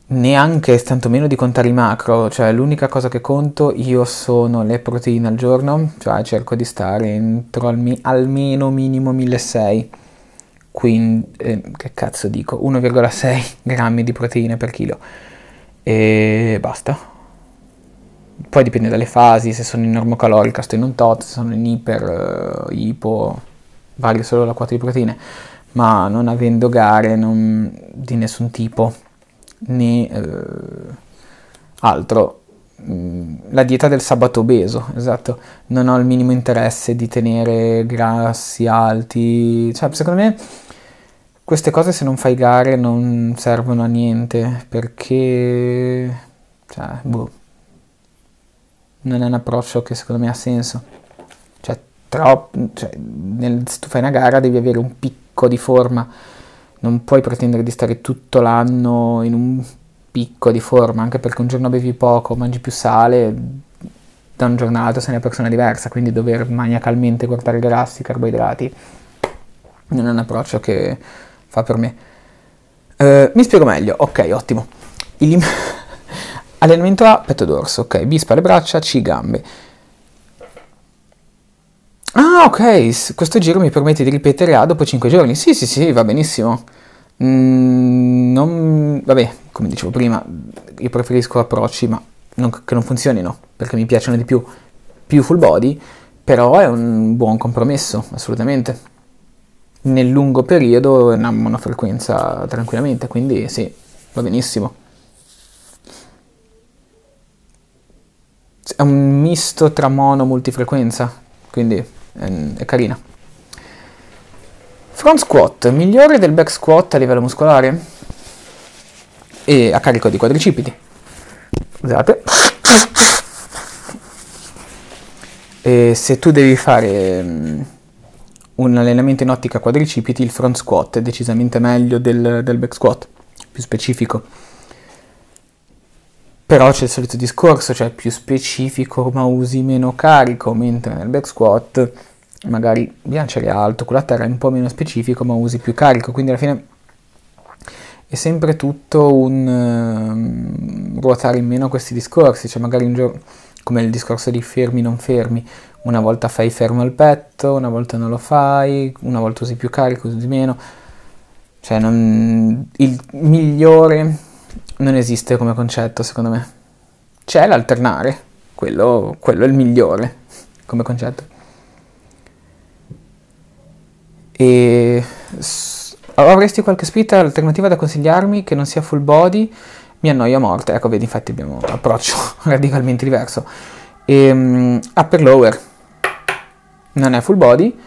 neanche tanto meno di contare i macro, cioè l'unica cosa che conto io sono le proteine al giorno, cioè cerco di stare entro al almeno minimo 1600, quindi eh, che cazzo dico, 1,6 grammi di proteine per chilo e basta, poi dipende dalle fasi, se sono in normocalorica sto in un tot, se sono in iper, uh, ipo, vario solo la quota di proteine, ma non avendo gare non, di nessun tipo né uh, altro. Mm, la dieta del sabato obeso, esatto, non ho il minimo interesse di tenere grassi alti, cioè secondo me queste cose se non fai gare non servono a niente perché... cioè, boh non è un approccio che secondo me ha senso. Cioè, troppo, cioè, nel, se tu fai una gara devi avere un picco di forma, non puoi pretendere di stare tutto l'anno in un picco di forma, anche perché un giorno bevi poco, mangi più sale, da un giorno all'altro sei una persona diversa, quindi dover maniacalmente guardare grassi, carboidrati, non è un approccio che fa per me. Uh, mi spiego meglio, ok, ottimo. Il lim- Allenamento A, petto dorso, ok. B, spalle braccia, C, gambe. Ah, ok, questo giro mi permette di ripetere A dopo 5 giorni. Sì, sì, sì, va benissimo. Mm, non, vabbè, come dicevo prima, io preferisco approcci ma non, che non funzionino, perché mi piacciono di più, più full body, però è un buon compromesso, assolutamente. Nel lungo periodo è una monofrequenza tranquillamente, quindi sì, va benissimo. è un misto tra mono e multifrequenza, quindi ehm, è carina. Front squat, migliore del back squat a livello muscolare e a carico di quadricipiti. Scusate. E se tu devi fare ehm, un allenamento in ottica quadricipiti, il front squat è decisamente meglio del, del back squat, più specifico però c'è il solito discorso, cioè più specifico ma usi meno carico, mentre nel back squat magari bilanciare alto, con la terra è un po' meno specifico ma usi più carico, quindi alla fine è sempre tutto un um, ruotare in meno questi discorsi, cioè magari un giorno come il discorso di fermi non fermi, una volta fai fermo al petto, una volta non lo fai, una volta usi più carico, usi meno, cioè non, il migliore non esiste come concetto, secondo me. C'è l'alternare, quello, quello è il migliore come concetto. E avresti qualche spita alternativa da consigliarmi che non sia full body? Mi annoia a morte. Ecco, vedi, infatti abbiamo un approccio radicalmente diverso. E, ehm, upper lower non è full body,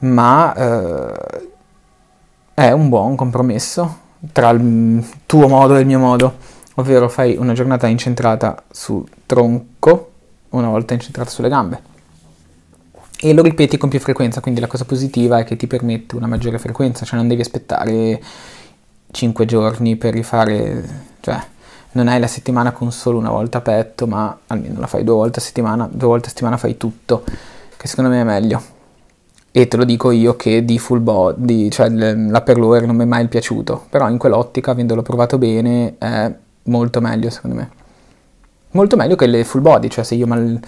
ma eh, è un buon compromesso tra il tuo modo e il mio modo, ovvero fai una giornata incentrata sul tronco, una volta incentrata sulle gambe. E lo ripeti con più frequenza, quindi la cosa positiva è che ti permette una maggiore frequenza, cioè non devi aspettare 5 giorni per rifare, cioè non hai la settimana con solo una volta a petto, ma almeno la fai due volte a settimana, due volte a settimana fai tutto, che secondo me è meglio e te lo dico io che di full body, cioè lower non mi è mai piaciuto, però in quell'ottica, avendolo provato bene, è molto meglio secondo me. Molto meglio che le full body, cioè se io mal...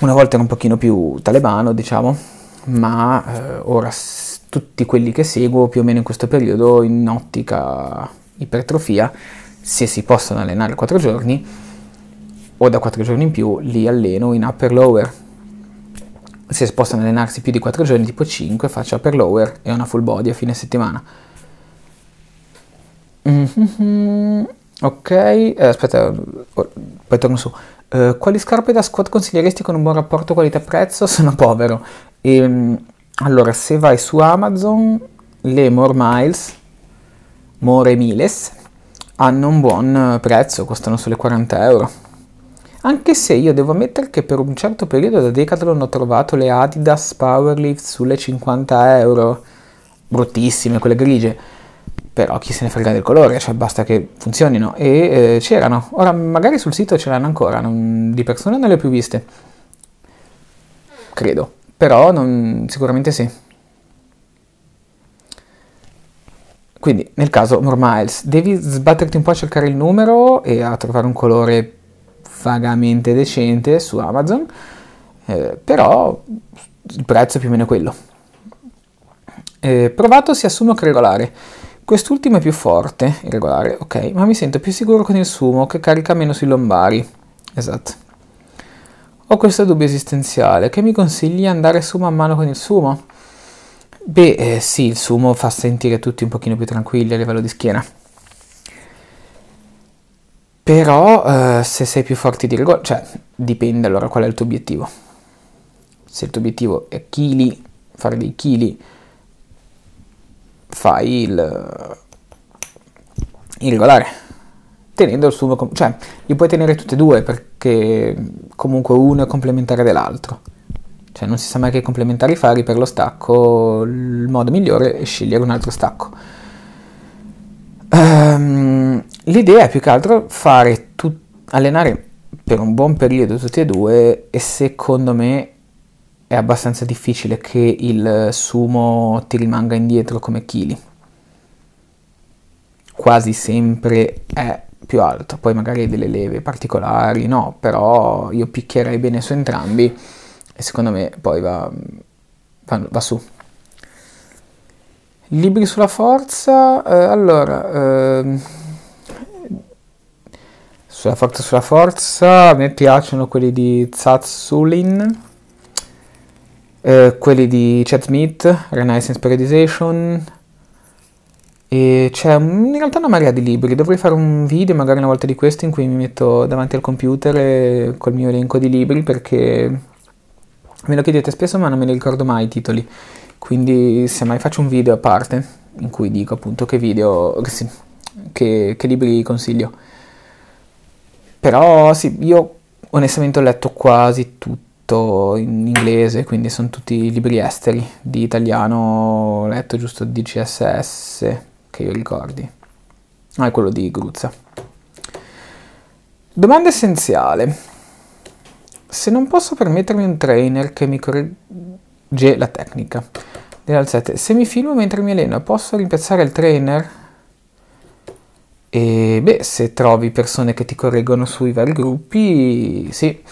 una volta ero un pochino più talebano, diciamo, ma eh, ora s- tutti quelli che seguo più o meno in questo periodo in ottica ipertrofia, se si possono allenare 4 giorni o da 4 giorni in più, li alleno in upper lower se possono allenarsi più di 4 giorni, tipo 5, faccia upper lower e una full body a fine settimana. Mm-hmm. Ok, eh, aspetta, oh, poi torno su. Eh, quali scarpe da squat consiglieresti con un buon rapporto qualità-prezzo? Sono povero. E, ehm, allora, se vai su Amazon, le More Miles, More Miles, hanno un buon eh, prezzo, costano solo 40 euro anche se io devo ammettere che per un certo periodo da Decathlon ho trovato le Adidas Powerlift sulle 50 euro, bruttissime quelle grigie, però chi se ne frega del colore, cioè basta che funzionino, e eh, c'erano, ora magari sul sito ce l'hanno ancora, non, di persona non le ho più viste, credo, però non, sicuramente sì. Quindi nel caso More devi sbatterti un po' a cercare il numero e a trovare un colore vagamente decente su Amazon, eh, però il prezzo è più o meno quello. Eh, provato sia sumo che regolare. Quest'ultimo è più forte, regolare, ok, ma mi sento più sicuro con il sumo che carica meno sui lombari. Esatto. Ho questo dubbio esistenziale, che mi consigli di andare su man mano con il sumo? Beh, eh, sì, il sumo fa sentire tutti un pochino più tranquilli a livello di schiena. Però eh, se sei più forte di rigore, cioè dipende allora qual è il tuo obiettivo. Se il tuo obiettivo è chili, fare dei chili, fai il, il regolare, tenendo il sumo, com- cioè li puoi tenere tutti e due perché comunque uno è complementare dell'altro. Cioè non si sa mai che complementari fare per lo stacco, il modo migliore è scegliere un altro stacco. Um, L'idea è più che altro fare tut- allenare per un buon periodo tutti e due e secondo me è abbastanza difficile che il sumo ti rimanga indietro come chili. Quasi sempre è più alto, poi magari hai delle leve particolari, no, però io picchierei bene su entrambi e secondo me poi va, va, va su. Libri sulla forza, eh, allora... Eh, sulla forza, sulla forza. A me piacciono quelli di Zazulin Eh, quelli di Chad Smith, Renaissance Periodization. E c'è in realtà una marea di libri. Dovrei fare un video, magari una volta di questo, in cui mi metto davanti al computer col mio elenco di libri perché me lo chiedete spesso, ma non me ne ricordo mai i titoli. Quindi, se mai faccio un video a parte in cui dico appunto che video, che, che libri consiglio. Però sì, io onestamente ho letto quasi tutto in inglese, quindi sono tutti libri esteri. Di italiano ho letto giusto DCSS, che io ricordi. Ah, è quello di Gruzza. Domanda essenziale. Se non posso permettermi un trainer che mi corregge la tecnica dell'alzette, se mi filmo mentre mi alleno, posso rimpiazzare il trainer? E beh, se trovi persone che ti correggono sui vari gruppi, sì.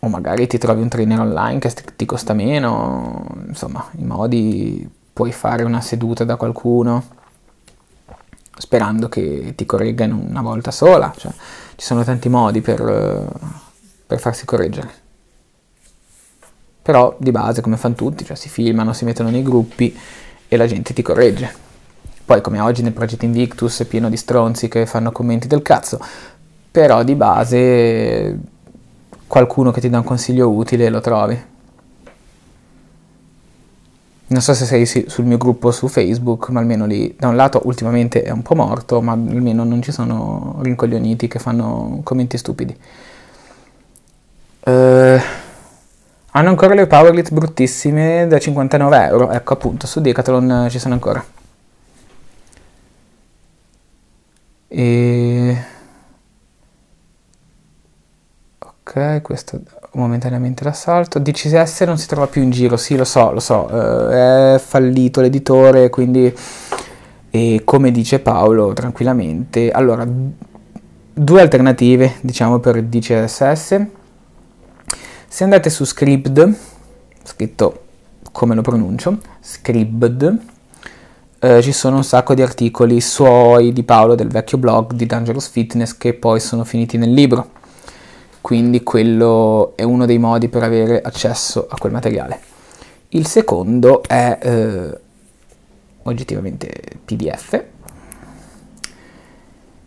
O magari ti trovi un trainer online che ti costa meno, insomma, i in modi puoi fare una seduta da qualcuno sperando che ti corregga in una volta sola, cioè, ci sono tanti modi per, per farsi correggere. Però di base, come fanno tutti, cioè si filmano, si mettono nei gruppi e la gente ti corregge. Poi come oggi nel progetto Invictus è pieno di stronzi che fanno commenti del cazzo, però di base qualcuno che ti dà un consiglio utile lo trovi. Non so se sei sul mio gruppo su Facebook, ma almeno lì, da un lato ultimamente è un po' morto, ma almeno non ci sono rincoglioniti che fanno commenti stupidi. Uh, hanno ancora le Powerlit bruttissime da 59 euro, ecco appunto, su Decathlon eh, ci sono ancora. e ok questo momentaneamente l'assalto DCS non si trova più in giro sì lo so lo so eh, è fallito l'editore quindi e come dice Paolo tranquillamente allora due alternative diciamo per DCSS se andate su Scribd scritto come lo pronuncio Scribd eh, ci sono un sacco di articoli suoi, di Paolo, del vecchio blog, di Dangerous Fitness che poi sono finiti nel libro. Quindi quello è uno dei modi per avere accesso a quel materiale. Il secondo è eh, oggettivamente PDF.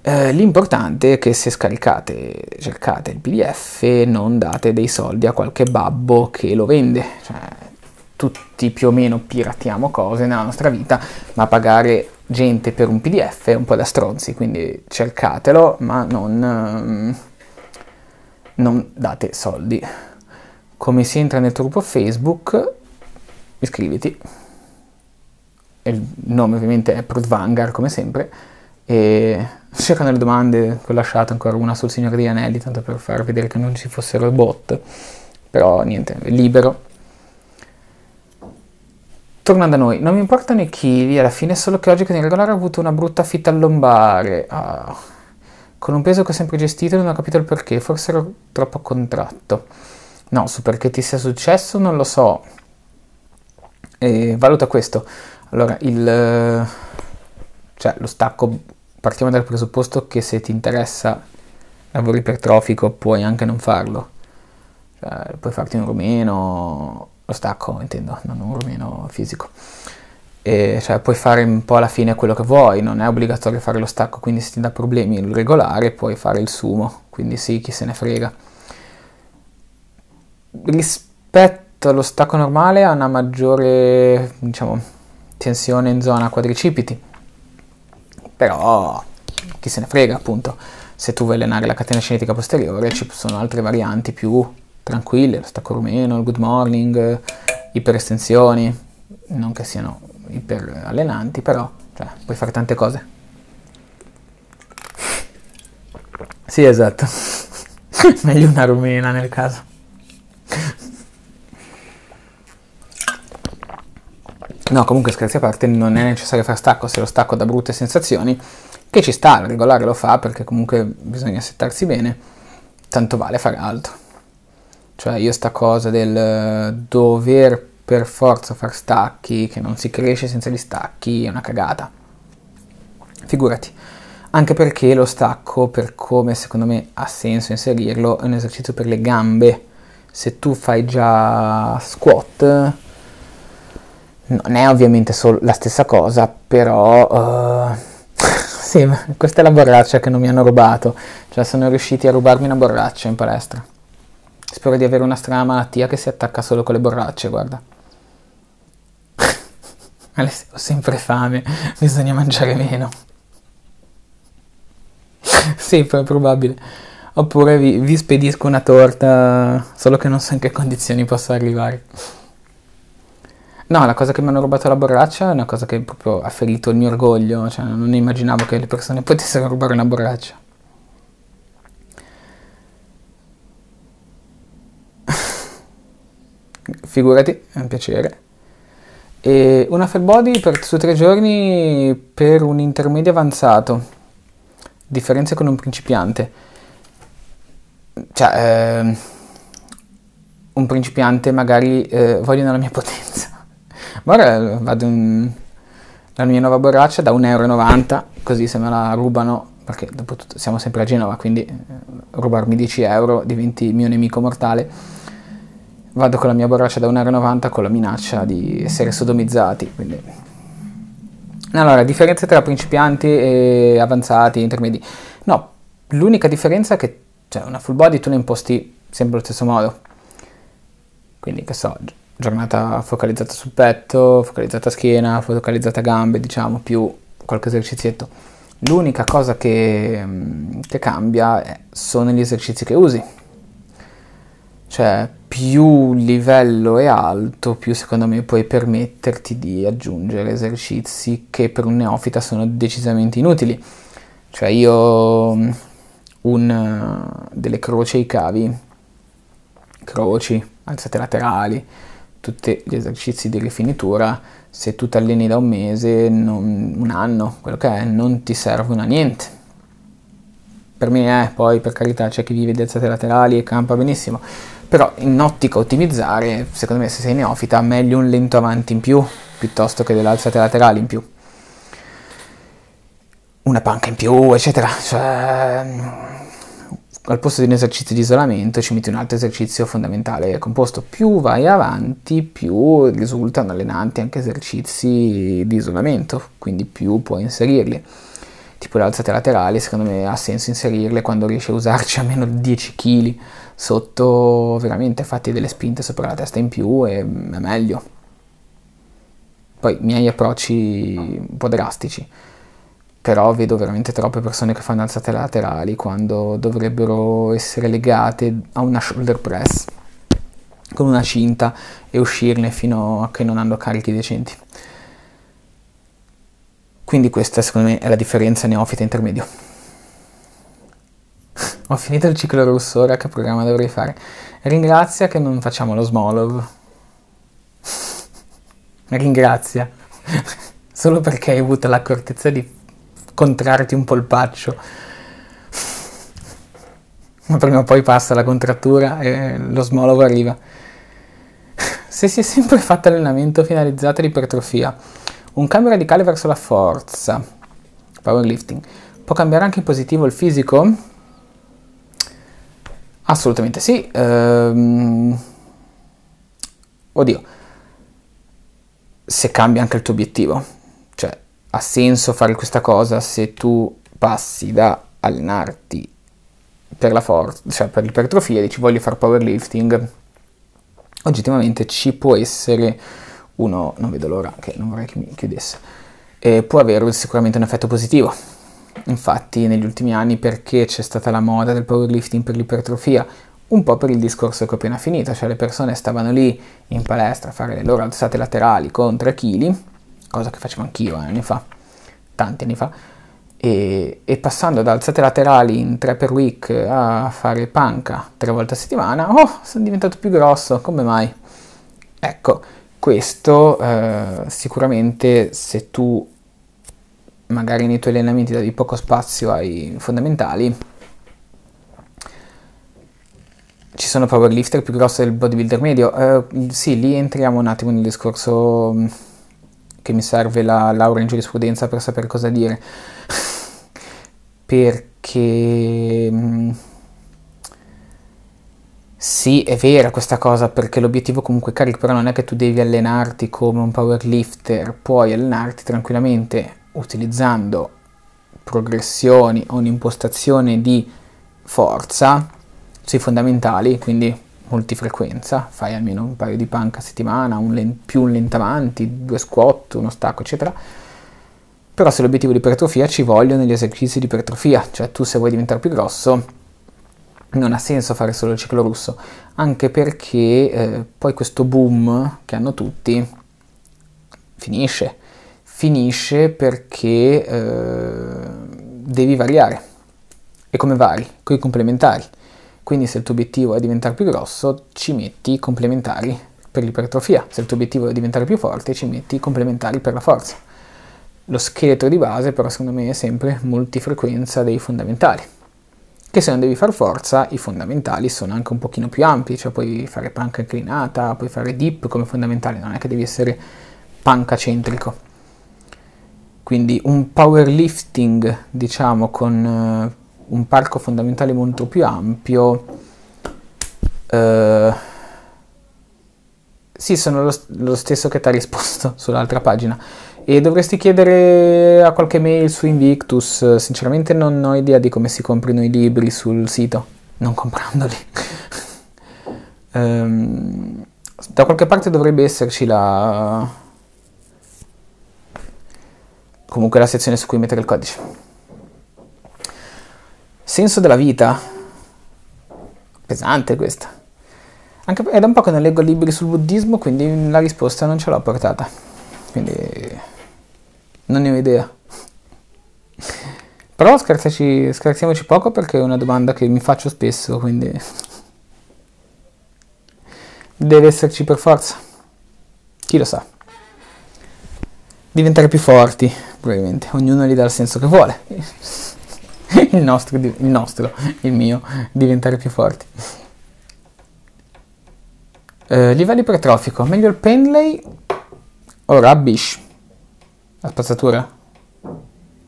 Eh, l'importante è che se scaricate, cercate il PDF, non date dei soldi a qualche babbo che lo vende. Cioè, tutti più o meno piratiamo cose nella nostra vita, ma pagare gente per un PDF è un po' da stronzi, quindi cercatelo, ma non, ehm, non date soldi. Come si entra nel tuo gruppo Facebook? Iscriviti. Il nome ovviamente è Prudvangar come sempre e cercano le domande, ho lasciato ancora una sul Signore degli Anelli, tanto per far vedere che non ci fossero bot, però niente, libero, Tornando a noi, non mi importano i chili, alla fine solo che oggi con il regolare ho avuto una brutta fitta al lombare. Oh. Con un peso che ho sempre gestito non ho capito il perché, forse ero troppo contratto. No, su perché ti sia successo non lo so. E valuta questo. Allora, il... Eh, cioè, lo stacco, partiamo dal presupposto che se ti interessa lavoro ipertrofico puoi anche non farlo. Cioè, puoi farti un rumeno lo stacco intendo, non un rumeno fisico. E cioè puoi fare un po' alla fine quello che vuoi, non è obbligatorio fare lo stacco, quindi se ti dà problemi il regolare puoi fare il sumo, quindi sì, chi se ne frega. Rispetto allo stacco normale ha una maggiore, diciamo, tensione in zona quadricipiti, però chi se ne frega appunto, se tu vuoi allenare la catena cinetica posteriore ci sono altre varianti più tranquilli, lo stacco rumeno, il good morning, iperestensioni, non che siano iper allenanti, però cioè, puoi fare tante cose. Sì, esatto. Meglio una rumena nel caso. No, comunque scherzi a parte, non è necessario fare stacco se lo stacco da brutte sensazioni, che ci sta, il regolare lo fa perché comunque bisogna settarsi bene, tanto vale fare altro. Cioè io sta cosa del eh, dover per forza far stacchi, che non si cresce senza gli stacchi, è una cagata. Figurati. Anche perché lo stacco, per come secondo me ha senso inserirlo, è un esercizio per le gambe. Se tu fai già squat, non è ovviamente solo la stessa cosa, però... Uh, sì, questa è la borraccia che non mi hanno rubato. Cioè sono riusciti a rubarmi una borraccia in palestra. Spero di avere una strana malattia che si attacca solo con le borracce, guarda. ho sempre fame, bisogna mangiare meno. sì, è probabile. Oppure vi, vi spedisco una torta, solo che non so in che condizioni possa arrivare. No, la cosa che mi hanno rubato la borraccia è una cosa che proprio ha ferito il mio orgoglio, cioè non immaginavo che le persone potessero rubare una borraccia. Figurati, è un piacere. E una full body per, su tre giorni per un intermedio avanzato, differenze con un principiante. Cioè, eh, un principiante magari eh, vogliono la mia potenza. Ma ora vado in, la mia nuova borraccia da 1,90 euro, così se me la rubano, perché dopo tutto siamo sempre a Genova, quindi eh, rubarmi 10 euro diventi mio nemico mortale vado con la mia borraccia da 1,90€ con la minaccia di essere sodomizzati. Quindi. Allora, differenze tra principianti e avanzati, intermedi. No, l'unica differenza è che cioè, una full body tu la imposti sempre allo stesso modo. Quindi, che so, giornata focalizzata sul petto, focalizzata schiena, focalizzata gambe, diciamo, più qualche esercizietto. L'unica cosa che, che cambia sono gli esercizi che usi cioè, più il livello è alto, più secondo me puoi permetterti di aggiungere esercizi che per un neofita sono decisamente inutili. Cioè, io mm, un, eh, delle croce ai cavi, croci, alzate laterali, tutti gli esercizi di rifinitura, se tu ti alleni da un mese, non, un anno, quello che è, non ti servono a niente. Per me è, poi per carità c'è chi vive di alzate laterali e campa benissimo, però in ottica ottimizzare, secondo me se sei neofita, meglio un lento avanti in più piuttosto che delle alzate laterali in più. Una panca in più, eccetera. Cioè, al posto di un esercizio di isolamento ci metti un altro esercizio fondamentale composto. Più vai avanti, più risultano allenanti anche esercizi di isolamento, quindi più puoi inserirli. Tipo le alzate laterali, secondo me ha senso inserirle quando riesci a usarci almeno 10 kg sotto veramente fatti delle spinte sopra la testa in più e mm, è meglio. Poi miei approcci un po' drastici, però vedo veramente troppe persone che fanno alzate laterali quando dovrebbero essere legate a una shoulder press con una cinta e uscirne fino a che non hanno carichi decenti. Quindi questa secondo me è la differenza neofita intermedio. Ho finito il ciclo russo, ora che programma dovrei fare? Ringrazia che non facciamo lo Smolov. Ringrazia. Solo perché hai avuto l'accortezza di contrarti un polpaccio. Ma prima o poi passa la contrattura e lo Smolov arriva. Se si è sempre fatto allenamento finalizzato di ipertrofia, un cambio radicale verso la forza, powerlifting, può cambiare anche in positivo il fisico? Assolutamente sì. Ehm... Oddio. Se cambia anche il tuo obiettivo. Cioè, ha senso fare questa cosa se tu passi da allenarti per la forza, cioè per l'ipertrofia, dici voglio fare powerlifting. Oggettivamente ci può essere uno, non vedo l'ora che non vorrei che mi chiudesse, e può avere sicuramente un effetto positivo Infatti negli ultimi anni perché c'è stata la moda del powerlifting per l'ipertrofia? Un po' per il discorso che ho appena finito, cioè le persone stavano lì in palestra a fare le loro alzate laterali con 3 kg, cosa che facevo anch'io anni fa, tanti anni fa, e, e, passando da alzate laterali in 3 per week a fare panca 3 volte a settimana, oh, sono diventato più grosso, come mai? Ecco, questo eh, sicuramente se tu magari nei tuoi allenamenti davi poco spazio ai fondamentali, ci sono powerlifter più grossi del bodybuilder medio. Uh, sì, lì entriamo un attimo nel discorso mm, che mi serve la laurea in giurisprudenza per sapere cosa dire. perché mm, sì, è vera questa cosa, perché l'obiettivo comunque è carico, però non è che tu devi allenarti come un powerlifter, puoi allenarti tranquillamente utilizzando progressioni o un'impostazione di forza sui fondamentali, quindi multifrequenza, fai almeno un paio di panca a settimana, un len- più un lentavanti, due squat, uno stacco, eccetera. Però se l'obiettivo di ipertrofia ci vogliono gli esercizi di ipertrofia, cioè tu se vuoi diventare più grosso non ha senso fare solo il ciclo russo, anche perché eh, poi questo boom che hanno tutti finisce finisce perché eh, devi variare. E come vari? Con i complementari. Quindi se il tuo obiettivo è diventare più grosso, ci metti i complementari per l'ipertrofia. Se il tuo obiettivo è diventare più forte, ci metti i complementari per la forza. Lo scheletro di base però secondo me è sempre multifrequenza dei fondamentali. Che se non devi fare forza, i fondamentali sono anche un pochino più ampi, cioè puoi fare panca inclinata, puoi fare dip come fondamentale, non è che devi essere panca centrico quindi un powerlifting diciamo con uh, un parco fondamentale molto più ampio uh, sì sono lo, lo stesso che ti ha risposto sull'altra pagina e dovresti chiedere a qualche mail su Invictus sinceramente non ho idea di come si comprino i libri sul sito non comprandoli um, da qualche parte dovrebbe esserci la comunque la sezione su cui mettere il codice. Senso della vita. Pesante questa. Anche, è da un po' che non leggo libri sul buddismo, quindi la risposta non ce l'ho portata. Quindi non ne ho idea. Però scherziamoci poco perché è una domanda che mi faccio spesso, quindi deve esserci per forza. Chi lo sa? Diventare più forti, probabilmente, ognuno gli dà il senso che vuole. il, nostro, il nostro, il mio, diventare più forti. Eh, livello ipertrofico, meglio il Penley o Rubbish? La spazzatura?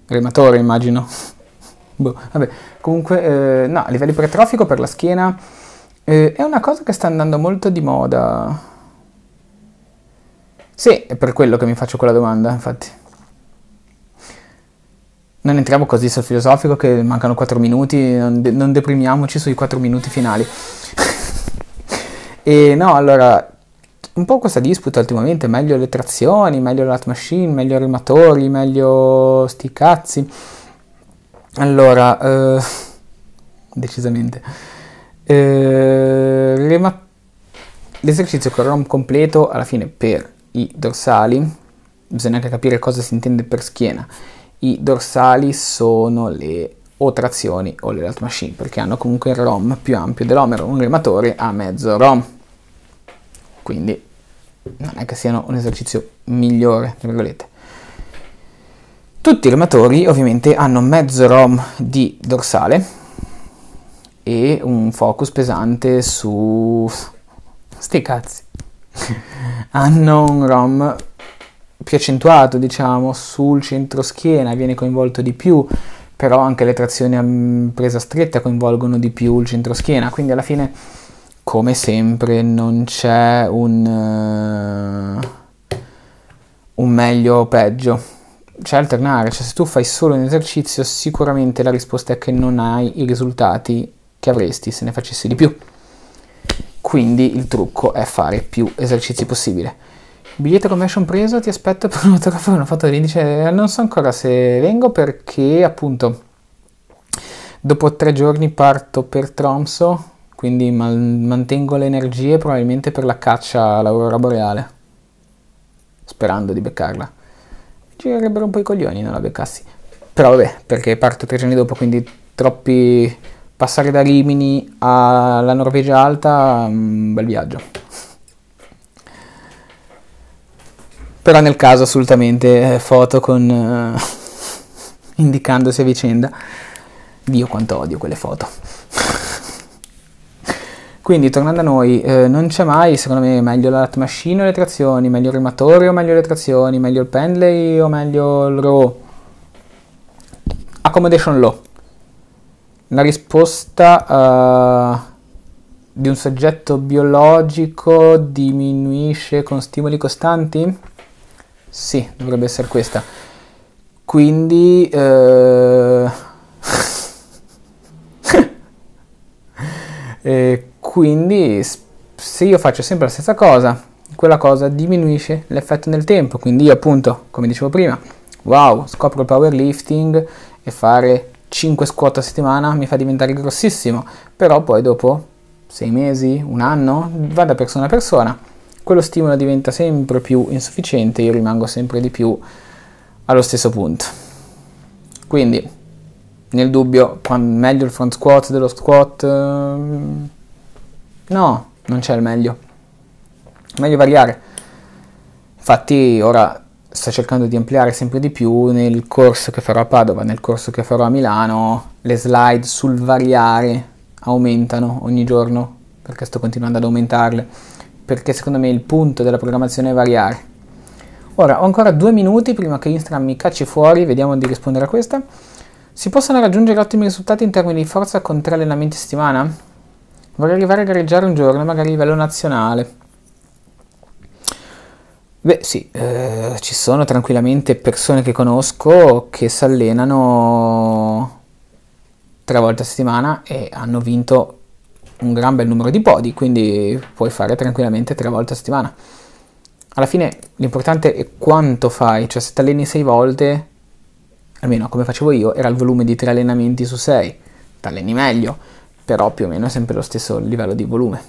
Rematore immagino. boh, vabbè. Comunque, eh, no, livello ipertrofico per la schiena eh, è una cosa che sta andando molto di moda. Sì, è per quello che mi faccio quella domanda, infatti non entriamo così sul filosofico che mancano 4 minuti, non, de- non deprimiamoci sui 4 minuti finali. e no, allora, un po' questa disputa ultimamente, meglio le trazioni, meglio le machine, meglio i rimatori, meglio sti cazzi. Allora, eh, decisamente. Eh, rema- l'esercizio con ROM completo alla fine per i dorsali, bisogna anche capire cosa si intende per schiena i dorsali sono le o trazioni o le light machine perché hanno comunque il ROM più ampio dell'Homero, un rematore ha mezzo ROM. Quindi non è che siano un esercizio migliore, tra virgolette. Tutti i rematori ovviamente hanno mezzo ROM di dorsale e un focus pesante su... Sti cazzi. hanno un ROM più accentuato diciamo sul centro schiena viene coinvolto di più però anche le trazioni a presa stretta coinvolgono di più il centro schiena quindi alla fine come sempre non c'è un, uh, un meglio o peggio C'è alternare cioè se tu fai solo un esercizio sicuramente la risposta è che non hai i risultati che avresti se ne facessi di più quindi il trucco è fare più esercizi possibile Biglietto convention preso, ti aspetto per un autografo e una fattoria. Dice, eh, non so ancora se vengo perché appunto dopo tre giorni parto per Tromso, quindi man- mantengo le energie probabilmente per la caccia all'aurora boreale, sperando di beccarla. Ci verrebbero un po' i coglioni non la beccassi. Però vabbè, perché parto tre giorni dopo, quindi troppi passare da Rimini alla Norvegia alta, un mm, bel viaggio. però nel caso assolutamente eh, foto con... Eh, indicandosi a vicenda. Dio quanto odio quelle foto. Quindi tornando a noi, eh, non c'è mai, secondo me, meglio la lat machine o le trazioni, meglio il rematore o meglio le trazioni, meglio il pendley o meglio il row. Accommodation law. La risposta uh, di un soggetto biologico diminuisce con stimoli costanti? Sì, dovrebbe essere questa. Quindi... Eh... eh quindi se io faccio sempre la stessa cosa, quella cosa diminuisce l'effetto nel tempo. Quindi io appunto, come dicevo prima, wow, scopro il powerlifting e fare 5 squat a settimana mi fa diventare grossissimo, però poi dopo 6 mesi, un anno, va da persona a persona quello stimolo diventa sempre più insufficiente, e io rimango sempre di più allo stesso punto. Quindi, nel dubbio, meglio il front squat dello squat? Ehm, no, non c'è il meglio. Meglio variare. Infatti, ora sto cercando di ampliare sempre di più nel corso che farò a Padova, nel corso che farò a Milano, le slide sul variare aumentano ogni giorno perché sto continuando ad aumentarle perché secondo me è il punto della programmazione è variare. Ora, ho ancora due minuti prima che Instagram mi cacci fuori, vediamo di rispondere a questa. Si possono raggiungere ottimi risultati in termini di forza con tre allenamenti a settimana? Vorrei arrivare a gareggiare un giorno, magari a livello nazionale. Beh sì, eh, ci sono tranquillamente persone che conosco che si allenano tre volte a settimana e hanno vinto un gran bel numero di podi, quindi puoi fare tranquillamente tre volte a settimana. Alla fine l'importante è quanto fai, cioè se ti alleni sei volte, almeno come facevo io, era il volume di tre allenamenti su sei, ti alleni meglio, però più o meno è sempre lo stesso livello di volume.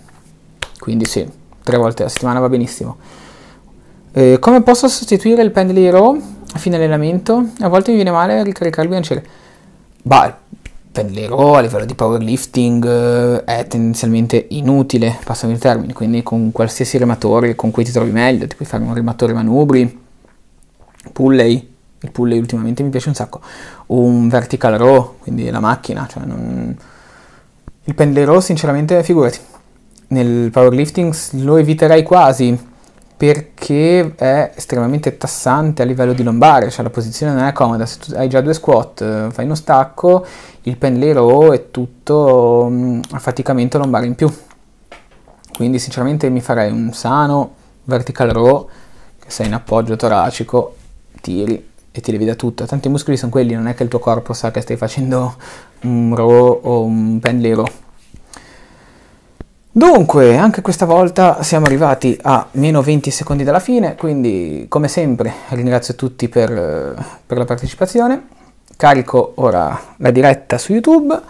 Quindi sì, tre volte a settimana va benissimo. Eh, come posso sostituire il pendolino a fine allenamento? A volte mi viene male ricaricare il bilanciere. Bah, per a livello di powerlifting eh, è tendenzialmente inutile, passami il termine, quindi con qualsiasi rematore con cui ti trovi meglio, ti puoi fare un rematore manubri, pulley, il pulley ultimamente mi piace un sacco, un vertical row, quindi la macchina, cioè non... il pendlero sinceramente figurati, nel powerlifting lo eviterei quasi, perché è estremamente tassante a livello di lombare, cioè la posizione non è comoda, se tu hai già due squat, eh, fai uno stacco, il pendlero è tutto mm, affaticamento lombare in più. Quindi sinceramente mi farei un sano vertical row, che sei in appoggio toracico, tiri e ti levi da tutto. Tanti muscoli sono quelli, non è che il tuo corpo sa che stai facendo un row o un pendlero Dunque, anche questa volta siamo arrivati a meno 20 secondi dalla fine, quindi come sempre ringrazio tutti per, per la partecipazione. Carico ora la diretta su YouTube.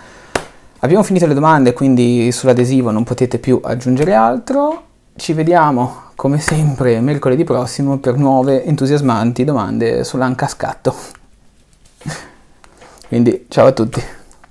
Abbiamo finito le domande, quindi sull'adesivo non potete più aggiungere altro. Ci vediamo come sempre mercoledì prossimo per nuove entusiasmanti domande sull'ancascatto. Quindi ciao a tutti.